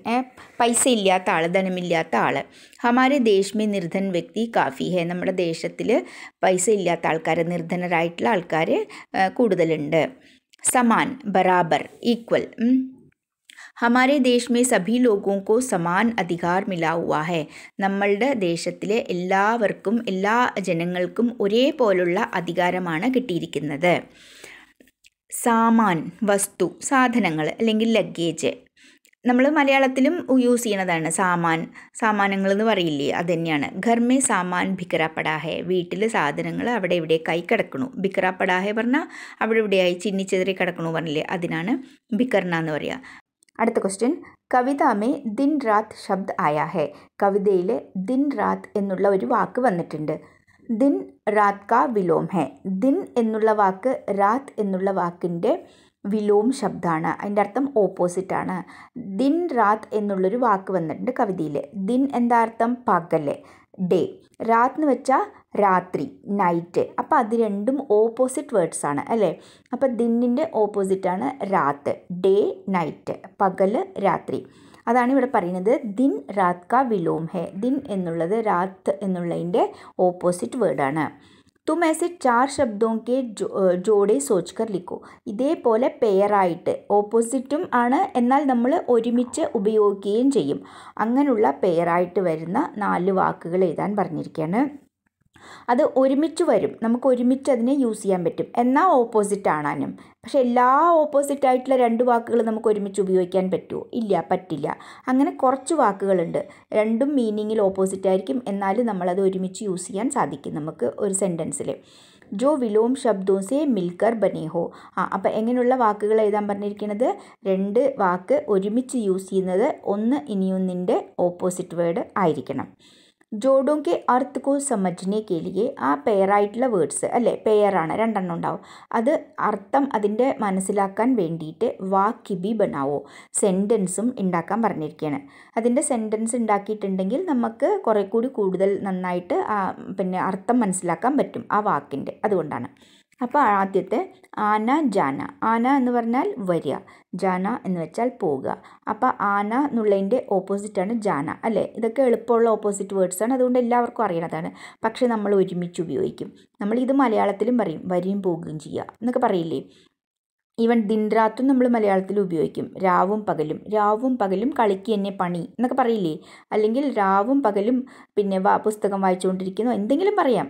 പൈസ ഇല്ലാത്ത ആൾ ധനമില്ലാത്ത ആൾ ഹമാരെ ദേശമേ നിർധൻ വ്യക്തി കാഫി ഹെ നമ്മുടെ ദേശത്തിൽ പൈസ ഇല്ലാത്ത ആൾക്കാർ നിർധനരായിട്ടുള്ള ആൾക്കാർ കൂടുതലുണ്ട് സമാൻ ബരാബർ ഈക്വൽ ഹമാരെ ദേശമേ സഭി ലോകോക്കോ സമാൻ അധികാർ മിലാവുക ഹെ നമ്മളുടെ ദേശത്തിലെ എല്ലാവർക്കും എല്ലാ ജനങ്ങൾക്കും ഒരേപോലുള്ള അധികാരമാണ് കിട്ടിയിരിക്കുന്നത് സാമാൻ വസ്തു സാധനങ്ങൾ അല്ലെങ്കിൽ ലഗേജ് നമ്മൾ മലയാളത്തിലും യൂസ് ചെയ്യണതാണ് സാമാൻ സാമാനങ്ങൾ എന്ന് പറയില്ലേ അത് തന്നെയാണ് ഘർമേ സാമാൻ ബിക്കറ വീട്ടിൽ സാധനങ്ങൾ അവിടെ കൈ കിടക്കണു ബിക്കറ പറഞ്ഞാൽ അവിടെ ഇവിടെയായി ചിന്നിച്ചെതിരെ കിടക്കണു പറഞ്ഞില്ലേ അതിനാണ് ബിക്കർണ എന്ന് പറയുക അടുത്ത ക്വസ്റ്റ്യൻ കവിതാമേ ദിൻ രാത് ശബ്ദ് ആയാ കവിതയിൽ ദിൻ രാത് എന്നുള്ള ഒരു വാക്ക് വന്നിട്ടുണ്ട് ദിൻ രാത് കാ വിലോം ഹെ ദിൻ എന്നുള്ള വാക്ക് രാത് എന്നുള്ള വാക്കിൻ്റെ വിലോം ശബ്ദമാണ് അതിൻ്റെ അർത്ഥം ഓപ്പോസിറ്റാണ് ദിൻ രാത് എന്നുള്ളൊരു വാക്ക് വന്നിട്ടുണ്ട് കവിതയിൽ ദിൻ എന്താ അർത്ഥം പകല് ഡേ രാത് എന്ന് വെച്ചാൽ രാത്രി നൈറ്റ് അപ്പോൾ അത് രണ്ടും ഓപ്പോസിറ്റ് വേർഡ്സ് ആണ് അല്ലേ അപ്പോൾ ദിന്നിൻ്റെ ഓപ്പോസിറ്റാണ് രാത് ഡേ നൈറ്റ് പകൽ രാത്രി അതാണ് ഇവിടെ പറയുന്നത് ദിൻ രാത് കാ വിലോം ഹെ ദിൻ എന്നുള്ളത് രാത് എന്നുള്ളതിൻ്റെ ഓപ്പോസിറ്റ് വേർഡാണ് തും ഏസെ ചാർ ശബ്ദവും കെ ജോഡെ സോച്ച്കർ ലിക്കോ ഇതേപോലെ പെയറായിട്ട് ഓപ്പോസിറ്റും ആണ് എന്നാൽ നമ്മൾ ഒരുമിച്ച് ഉപയോഗിക്കുകയും ചെയ്യും അങ്ങനെയുള്ള പെയറായിട്ട് വരുന്ന നാല് വാക്കുകൾ എഴുതാൻ പറഞ്ഞിരിക്കുകയാണ് അത് ഒരുമിച്ച് വരും നമുക്ക് ഒരുമിച്ച് അതിനെ യൂസ് ചെയ്യാൻ പറ്റും എന്നാൽ ഓപ്പോസിറ്റ് ആണാനും പക്ഷേ എല്ലാ ഓപ്പോസിറ്റ് ആയിട്ടുള്ള രണ്ട് വാക്കുകൾ നമുക്ക് ഒരുമിച്ച് ഉപയോഗിക്കാൻ പറ്റുമോ ഇല്ല പറ്റില്ല അങ്ങനെ കുറച്ച് വാക്കുകളുണ്ട് രണ്ടും മീനിങ്ങിൽ ഓപ്പോസിറ്റ് ആയിരിക്കും എന്നാലും നമ്മളത് ഒരുമിച്ച് യൂസ് ചെയ്യാൻ സാധിക്കും നമുക്ക് ഒരു സെൻറ്റൻസിൽ ജോ വിലോം ശബ്ദോ സേ മിൽക്കർ ബനേഹോ ആ അപ്പം എങ്ങനെയുള്ള വാക്കുകൾ എഴുതാൻ പറഞ്ഞിരിക്കുന്നത് രണ്ട് വാക്ക് ഒരുമിച്ച് യൂസ് ചെയ്യുന്നത് ഒന്ന് ഇനിയൊന്നിൻ്റെ ഓപ്പോസിറ്റ് വേർഡ് ആയിരിക്കണം ജോഡോ കെ കോ സമജ്നേക്ക് ലിയെ ആ പെയറായിട്ടുള്ള വേർഡ്സ് അല്ലേ പെയറാണ് രണ്ടെണ്ണം ഉണ്ടാവും അത് അർത്ഥം അതിൻ്റെ മനസ്സിലാക്കാൻ വേണ്ടിയിട്ട് വാക്കിബി ബനാവോ സെൻറ്റൻസും ഉണ്ടാക്കാൻ പറഞ്ഞിരിക്കുകയാണ് അതിൻ്റെ സെൻറ്റൻസ് ഉണ്ടാക്കിയിട്ടുണ്ടെങ്കിൽ നമുക്ക് കുറേ കൂടി കൂടുതൽ നന്നായിട്ട് പിന്നെ അർത്ഥം മനസ്സിലാക്കാൻ പറ്റും ആ വാക്കിൻ്റെ അതുകൊണ്ടാണ് അപ്പോൾ ആദ്യത്തെ ആന ജാന ആന എന്ന് പറഞ്ഞാൽ വരിക ജാന എന്ന് വെച്ചാൽ പോവുക അപ്പോൾ ആന എന്നുള്ളതിൻ്റെ ഓപ്പോസിറ്റാണ് ജാന അല്ലേ ഇതൊക്കെ എളുപ്പമുള്ള ഓപ്പോസിറ്റ് വേർഡ്സാണ് അതുകൊണ്ട് എല്ലാവർക്കും അറിയണതാണ് പക്ഷേ നമ്മൾ ഒരുമിച്ച് ഉപയോഗിക്കും നമ്മൾ ഇത് മലയാളത്തിലും പറയും വരിയും പോവുകയും ചെയ്യുക എന്നൊക്കെ പറയില്ലേ ഈവൻ ദിൻരാത്തും നമ്മൾ മലയാളത്തിൽ ഉപയോഗിക്കും രാവും പകലും രാവും പകലും കളിക്ക് എന്നെ പണി എന്നൊക്കെ പറയില്ലേ അല്ലെങ്കിൽ രാവും പകലും പിന്നെ പുസ്തകം വായിച്ചുകൊണ്ടിരിക്കുന്നു എന്തെങ്കിലും പറയാം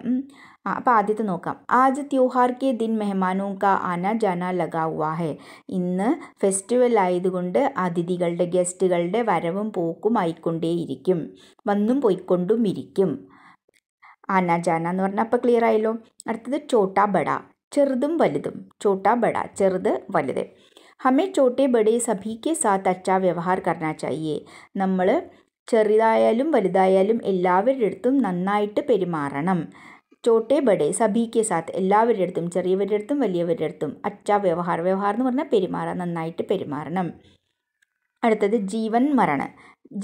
हाँ അപ്പോൾ ആദ്യത്തെ നോക്കാം ആജ് ത്യൂഹാർ കെ ദിൻ മെഹമാനോ കാ ആന ജാന ലഗാ ഹുവാ ഹെ ഇന്ന് ഫെസ്റ്റിവൽ ആയതുകൊണ്ട് അതിഥികളുടെ ഗസ്റ്റുകളുടെ വരവും പോക്കും ആയിക്കൊണ്ടേയിരിക്കും വന്നും പോയിക്കൊണ്ടും ഇരിക്കും ആന ജാന എന്ന് പറഞ്ഞാൽ അപ്പോൾ ക്ലിയർ ആയല്ലോ അടുത്തത് ചോട്ടാ ബട ചെറുതും വലുതും ചോട്ടാ ബട ചെറുത് വലുത് ഹമേ ചോട്ടെ ബഡേ സഭിക്ക് സാത്ത് അച്ഛാ വ്യവഹാർ കർണ ചായേ നമ്മൾ ചെറുതായാലും വലുതായാലും എല്ലാവരുടെ അടുത്തും നന്നായിട്ട് പെരുമാറണം ചോട്ടെ ബഡേ സഭീക്ക് സാത്ത് എല്ലാവരുടെ അടുത്തും ചെറിയവരുടെ അടുത്തും വലിയവരുടെ അടുത്തും അച്ഛ വ്യവഹാർ വ്യവഹാരം എന്ന് പറഞ്ഞാൽ പെരുമാറാം നന്നായിട്ട് പെരുമാറണം അടുത്തത് ജീവൻ മരണ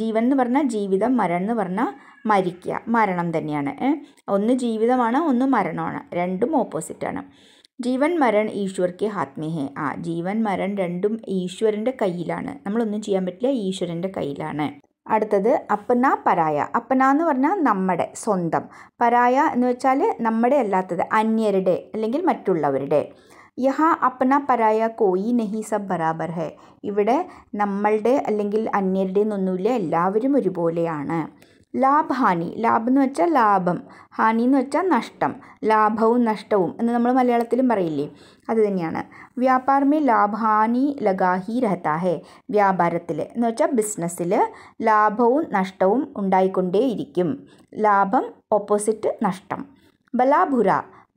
ജീവൻ എന്ന് പറഞ്ഞാൽ ജീവിതം മരണം എന്ന് പറഞ്ഞാൽ മരിക്കുക മരണം തന്നെയാണ് ഒന്ന് ജീവിതമാണ് ഒന്ന് മരണമാണ് രണ്ടും ഓപ്പോസിറ്റാണ് ജീവൻ മരൺ ഈശ്വർക്ക് ഹാത്മേഹേ ആ ജീവൻ മരൺ രണ്ടും ഈശ്വരൻ്റെ കയ്യിലാണ് നമ്മളൊന്നും ചെയ്യാൻ പറ്റില്ല ഈശ്വരൻ്റെ കയ്യിലാണ് അടുത്തത് അപ്പന പരായ അപ്പന എന്ന് പറഞ്ഞാൽ നമ്മുടെ സ്വന്തം പരായ എന്ന് വെച്ചാൽ നമ്മുടെ അല്ലാത്തത് അന്യരുടെ അല്ലെങ്കിൽ മറ്റുള്ളവരുടെ യഹ അപ്പന പരായ കോയി നെഹി സബ് ബരാബർ ഹെ ഇവിടെ നമ്മളുടെ അല്ലെങ്കിൽ അന്യരുടെ എന്നൊന്നുമില്ല എല്ലാവരും ഒരുപോലെയാണ് ലാഭഹാനി ലാഭം എന്ന് വെച്ചാൽ ലാഭം ഹാനി എന്ന് വെച്ചാൽ നഷ്ടം ലാഭവും നഷ്ടവും എന്ന് നമ്മൾ മലയാളത്തിലും പറയില്ലേ അത് തന്നെയാണ് വ്യാപാരമേ ലാഭഹാനി ലഗാഹി രഹത്താഹേ വ്യാപാരത്തിൽ എന്ന് വെച്ചാൽ ബിസിനസ്സിൽ ലാഭവും നഷ്ടവും ഉണ്ടായിക്കൊണ്ടേയിരിക്കും ലാഭം ഓപ്പോസിറ്റ് നഷ്ടം ബലാബുര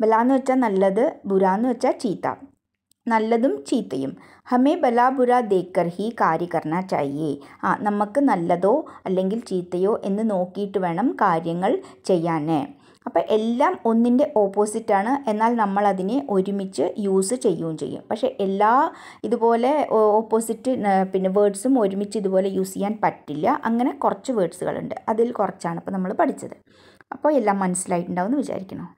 ബല എന്ന് വെച്ചാൽ നല്ലത് ബുര എന്ന് വെച്ചാൽ ചീത്ത നല്ലതും ചീത്തയും ഹമേ ബലാബുര ദേക്കർ ഹി കാര്യ കർണ ചായേ ആ നമുക്ക് നല്ലതോ അല്ലെങ്കിൽ ചീത്തയോ എന്ന് നോക്കിയിട്ട് വേണം കാര്യങ്ങൾ ചെയ്യാൻ അപ്പോൾ എല്ലാം ഒന്നിൻ്റെ ഓപ്പോസിറ്റാണ് എന്നാൽ നമ്മൾ അതിനെ ഒരുമിച്ച് യൂസ് ചെയ്യുകയും ചെയ്യും പക്ഷേ എല്ലാ ഇതുപോലെ ഓപ്പോസിറ്റ് പിന്നെ വേർഡ്സും ഒരുമിച്ച് ഇതുപോലെ യൂസ് ചെയ്യാൻ പറ്റില്ല അങ്ങനെ കുറച്ച് വേർഡ്സുകളുണ്ട് അതിൽ കുറച്ചാണ് ഇപ്പോൾ നമ്മൾ പഠിച്ചത് അപ്പോൾ എല്ലാം മനസ്സിലായിട്ടുണ്ടാവും എന്ന് വിചാരിക്കണം